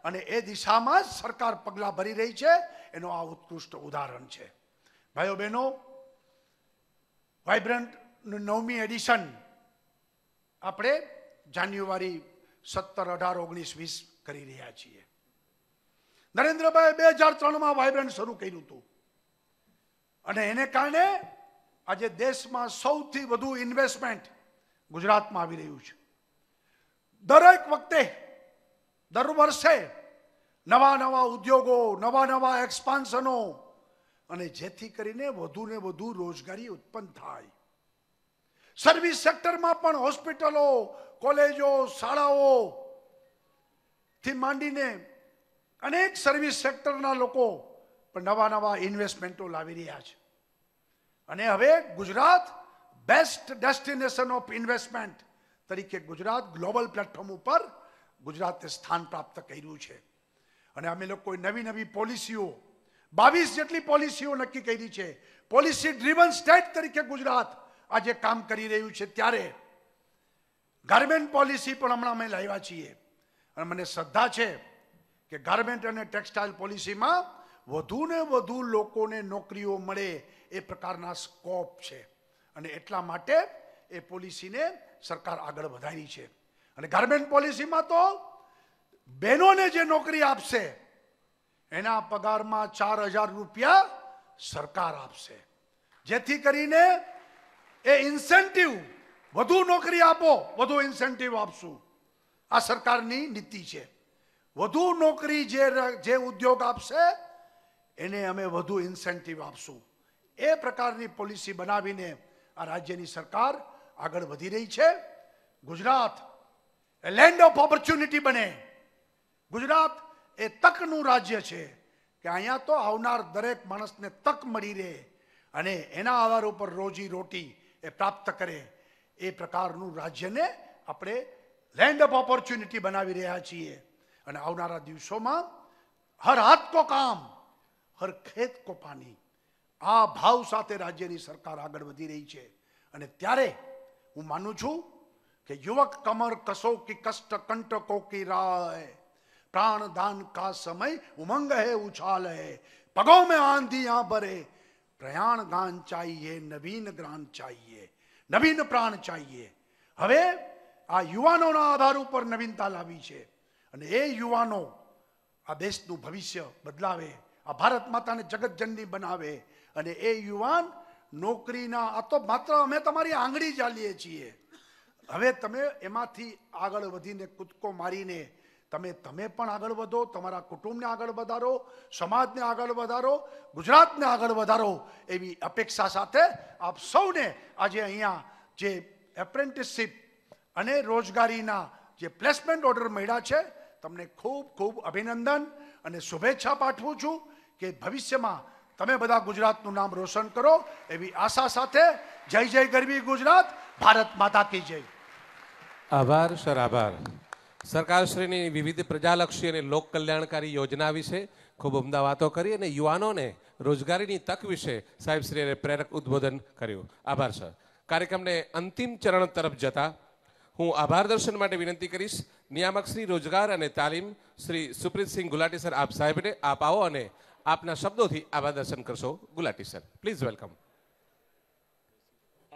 અને એ દિશામાં સરકાર પગલાં ભરી રહી છે એનું આ ઉત્કૃષ્ટ ઉદાહરણ છે ભાઈઓ બહેનો વાઇબ્રન્ટ નવમી એડિશન આપણે જાન્યુઆરી સત્તર અઢાર ઓગણીસ વીસ કરી રહ્યા છીએ નરેન્દ્રભાઈ બે હજાર ત્રણમાં વાયબ્રન્ટ શરૂ કર્યું હતું અને એને કારણે આજે દેશમાં સૌથી વધુ ઇન્વેસ્ટમેન્ટ ગુજરાતમાં આવી રહ્યું છે દરેક વખતે દર વર્ષે નવા નવા ઉદ્યોગો નવા નવા એક્સપાન્શનો અને જેથી કરીને વધુ ને વધુ રોજગારી ઉત્પન્ન થાય સર્વિસ સેક્ટરમાં પણ હોસ્પિટલો કોલેજો શાળાઓ થી માંડીને અનેક સર્વિસ સેક્ટરના લોકો પણ નવા નવા ઇન્વેસ્ટમેન્ટો લાવી રહ્યા છે અને હવે Gujarat best destination of investment તરીકે ગુજરાત ગ્લોબલ પ્લેટફોર્મ ઉપર ગુજરાતે સ્થાન પ્રાપ્ત કર્યું છે અને અમે લોકોએ નવી નવી પોલિસીઓ બાવીસ જેટલી પોલિસીઓ નક્કી કરી છે પોલિસી ડ્રીવન સ્ટેટ તરીકે ગુજરાત આજે કામ કરી રહ્યું છે ત્યારે ગાર્મેન્ટ પોલિસી પણ હમણાં અમે લાવ્યા છીએ અને મને શ્રદ્ધા છે કે ગાર્મેન્ટ અને ટેક્સટાઇલ પોલિસીમાં વધુ ને વધુ લોકોને નોકરીઓ મળે એ પ્રકારના સ્કોપ છે અને એટલા માટે એ પોલિસીને સરકાર આગળ વધારી છે અને ગાર્મેન્ટ પોલિસીમાં તો બહેનોને જે નોકરી આપશે એના પગારમાં ચાર હજાર રૂપિયા સરકાર આપશે જેથી કરીને એ ઇન્સેન્ટિવ વધુ નોકરી આપો વધુ ઇન્સેન્ટિવ આપશું આ સરકારની નીતિ છે વધુ નોકરી જે જે ઉદ્યોગ આપશે એને અમે વધુ ઇન્સેન્ટિવ આપશું એ પ્રકારની પોલિસી બનાવીને આ રાજ્યની સરકાર આગળ વધી રહી છે ગુજરાત એ લેન્ડ ઓફ ઓપોર્ચ્યુનિટી બને ગુજરાત એ તકનું રાજ્ય છે કે અહીંયા તો આવનાર દરેક માણસને તક મળી રહે અને એના આધાર ઉપર રોજી રોટી એ પ્રાપ્ત કરે એ પ્રકારનું રાજ્યને આપણે લેન્ડ ઓફ ઓપોર્ચ્યુનિટી બનાવી રહ્યા છીએ અને આવનારા દિવસોમાં હર હાથ કો કામ હર ખેત કો પાણી આ ભાવ સાથે રાજ્યની સરકાર આગળ વધી રહી છે અને ત્યારે હું માનું છું કે યુવક કમર કસો કી કષ્ટ કંટકો કી રાય પ્રાણ દાન કા સમય ઉમંગ उमंग ઉછાલ उछाल પગો पगों આંધી આ ભરે પ્રયાણ गान ચાહીએ નવીન ग्रान ચાહીએ નવીન પ્રાણ ચાહીએ હવે આ યુવાનોના આધાર ઉપર નવીનતા લાવી છે અને એ યુવાનો આ દેશનું ભવિષ્ય બદલાવે આ ભારત માતાને જગતજનની બનાવે અને એ યુવાન નોકરીના આ તો માત્ર અમે તમારી આંગળી ચાલીએ છીએ હવે તમે એમાંથી આગળ વધીને કૂદકો મારીને તમે તમે પણ આગળ વધો તમારા કુટુંબને આગળ વધારો સમાજને આગળ વધારો ગુજરાતને આગળ વધારો એવી અપેક્ષા સાથે આપ સૌને આજે અહીંયા જે એપ્રેન્ટિસશીપ અને રોજગારીના જે પ્લેસમેન્ટ ઓર્ડર મળ્યા છે તમને ખૂબ ખૂબ અભિનંદન અને શુભેચ્છા પાઠવું છું કે ભવિષ્યમાં તમે બધા ગુજરાતનું નામ રોશન કરો એવી આશા સાથે જય જય ગરવી ગુજરાત ભારત માતા કી જય આભાર સર આભાર સરકારશ્રીની વિવિધ પ્રજાલક્ષી અને લોક કલ્યાણકારી યોજના વિશે ખૂબ ઉમદા વાતો કરી અને યુવાનોને રોજગારીની તક વિશે સાહેબશ્રીએ પ્રેરક ઉદ્બોધન કર્યું આભાર સર કાર્યક્રમને અંતિમ ચરણ તરફ જતાં હું આભાર દર્શન માટે વિનંતી કરીશ નિયામક શ્રી રોજગાર અને તાલીમ શ્રી સુપ્રીતસિંહ ગુલાટી સર આપ સાહેબને આપ આવો અને આપના શબ્દોથી આભાર દર્શન કરશો ગુલાટી સર પ્લીઝ વેલકમ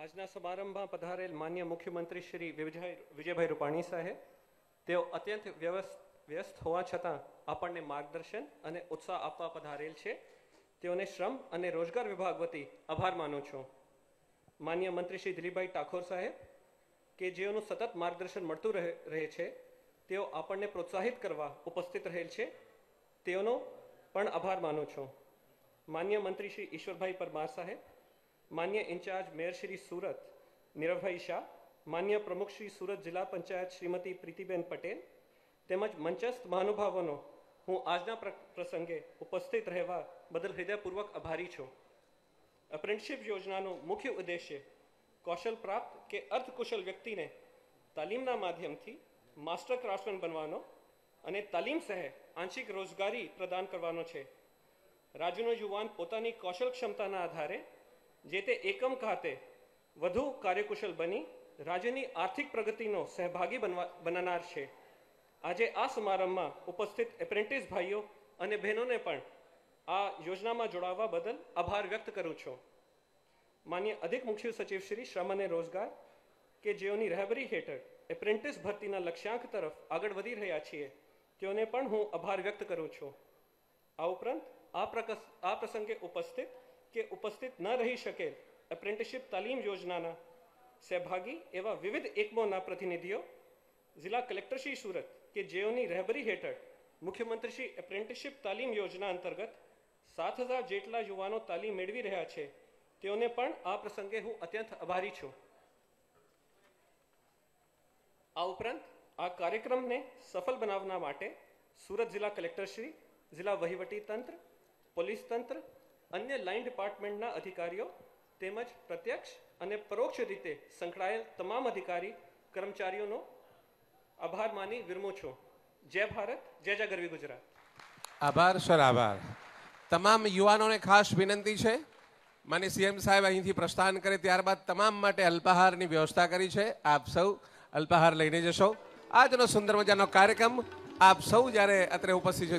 આજના સમારંભમાં પધારેલ માન્ય મુખ્યમંત્રી શ્રી વિજયભાઈ રૂપાણી સાહેબ તેઓ અત્યંત વ્યસ્ત હોવા છતાં આપણને માર્ગદર્શન અને ઉત્સાહ આપવા પધારેલ છે તેઓને શ્રમ અને રોજગાર વિભાગ વતી આભાર માનું છું માન્ય મંત્રી શ્રી દિલીપભાઈ ઠાકોર સાહેબ કે જેઓનું સતત માર્ગદર્શન મળતું રહે છે તેઓ આપણને પ્રોત્સાહિત કરવા ઉપસ્થિત રહેલ છે તેઓનો પણ આભાર માનું છું માન્ય મંત્રી શ્રી ઈશ્વરભાઈ પરમાર સાહેબ માન્ય ઇન્ચાર્જ મેયર શ્રી સુરત નીરવભાઈ શાહ માન્ય પ્રમુખ શ્રી સુરત જિલ્લા પંચાયત શ્રીમતી પ્રીતિબેન પટેલ તેમજ મંચસ્થ મહાનુભાવોનો હું આજના પ્રસંગે ઉપસ્થિત રહેવા બદલ હૃદયપૂર્વક આભારી છું એપ્રેન્ટિશિપ યોજનાનો મુખ્ય ઉદ્દેશ્ય કૌશલ પ્રાપ્ત કે અર્ધકુશલ વ્યક્તિને તાલીમના માધ્યમથી માસ્ટર ક્રાફ્ટમેન બનવાનો અને તાલીમ સહે આંશિક રોજગારી પ્રદાન કરવાનો છે રાજ્યનો યુવાન પોતાની કૌશલ ક્ષમતાના આધારે જે તે એકમ ખાતે વધુ કાર્યકુશલ બની રાજ્યની આર્થિક પ્રગતિનો સહભાગી બનવા બનનાર છે આજે આ સમારંભમાં ઉપસ્થિત એપ્રેન્ટિસ ભાઈઓ અને બહેનોને પણ આ યોજનામાં જોડાવા બદલ આભાર વ્યક્ત કરું છું માન્ય અધિક મુખ્ય સચિવ શ્રી શ્રમ અને રોજગાર કે જેઓની રહેબરી હેઠળ એપ્રેન્ટિસ ભરતીના લક્ષ્યાંક તરફ આગળ વધી રહ્યા છીએ તેઓને પણ હું આભાર વ્યક્ત કરું છું આ ઉપરાંત આ પ્રકસ આ પ્રસંગે ઉપસ્થિત કે ઉપસ્થિત ન રહી શકે એપ્રેન્ટિસશીપ તાલીમ યોજનાના સહભાગી એવા વિવિધ એકમોના પ્રતિનિધિઓ જિલ્લા કલેક્ટરશ્રી સુરત કે જેઓની રહેબરી હેઠળ મુખ્યમંત્રીશ્રી એપ્રેન્ટિસશીપ તાલીમ યોજના અંતર્ગત સાત હજાર જેટલા યુવાનો તાલીમ મેળવી રહ્યા છે તેઓને પણ આ પ્રસંગે હું અત્યંત આભારી છું આ ઉપરાંત આ કાર્યક્રમને સફળ બનાવવા માટે સુરત જિલ્લા કલેક્ટરશ્રી જિલ્લા વહીવટી તંત્ર પોલીસ તંત્ર અન્ય લાઇન ડિપાર્ટમેન્ટના અધિકારીઓ તેમજ પ્રત્યક્ષ અને પરોક્ષ રીતે સંકળાયેલ તમામ અધિકારી કર્મચારીઓનો આભાર માની વિરમું છું જય ભારત જય જય ગરવી ગુજરાત આભાર સર આભાર તમામ યુવાનોને ખાસ વિનંતી છે મને સીએમ સાહેબ અહીંથી પ્રસ્થાન કરે ત્યારબાદ તમામ માટે અલ્પાહારની વ્યવસ્થા કરી છે આપ સૌ અલ્પાહાર લઈને જશો આજનો સુંદર મજાનો કાર્યક્રમ આપ સૌ જ્યારે અત્રે ઉપસ્થિત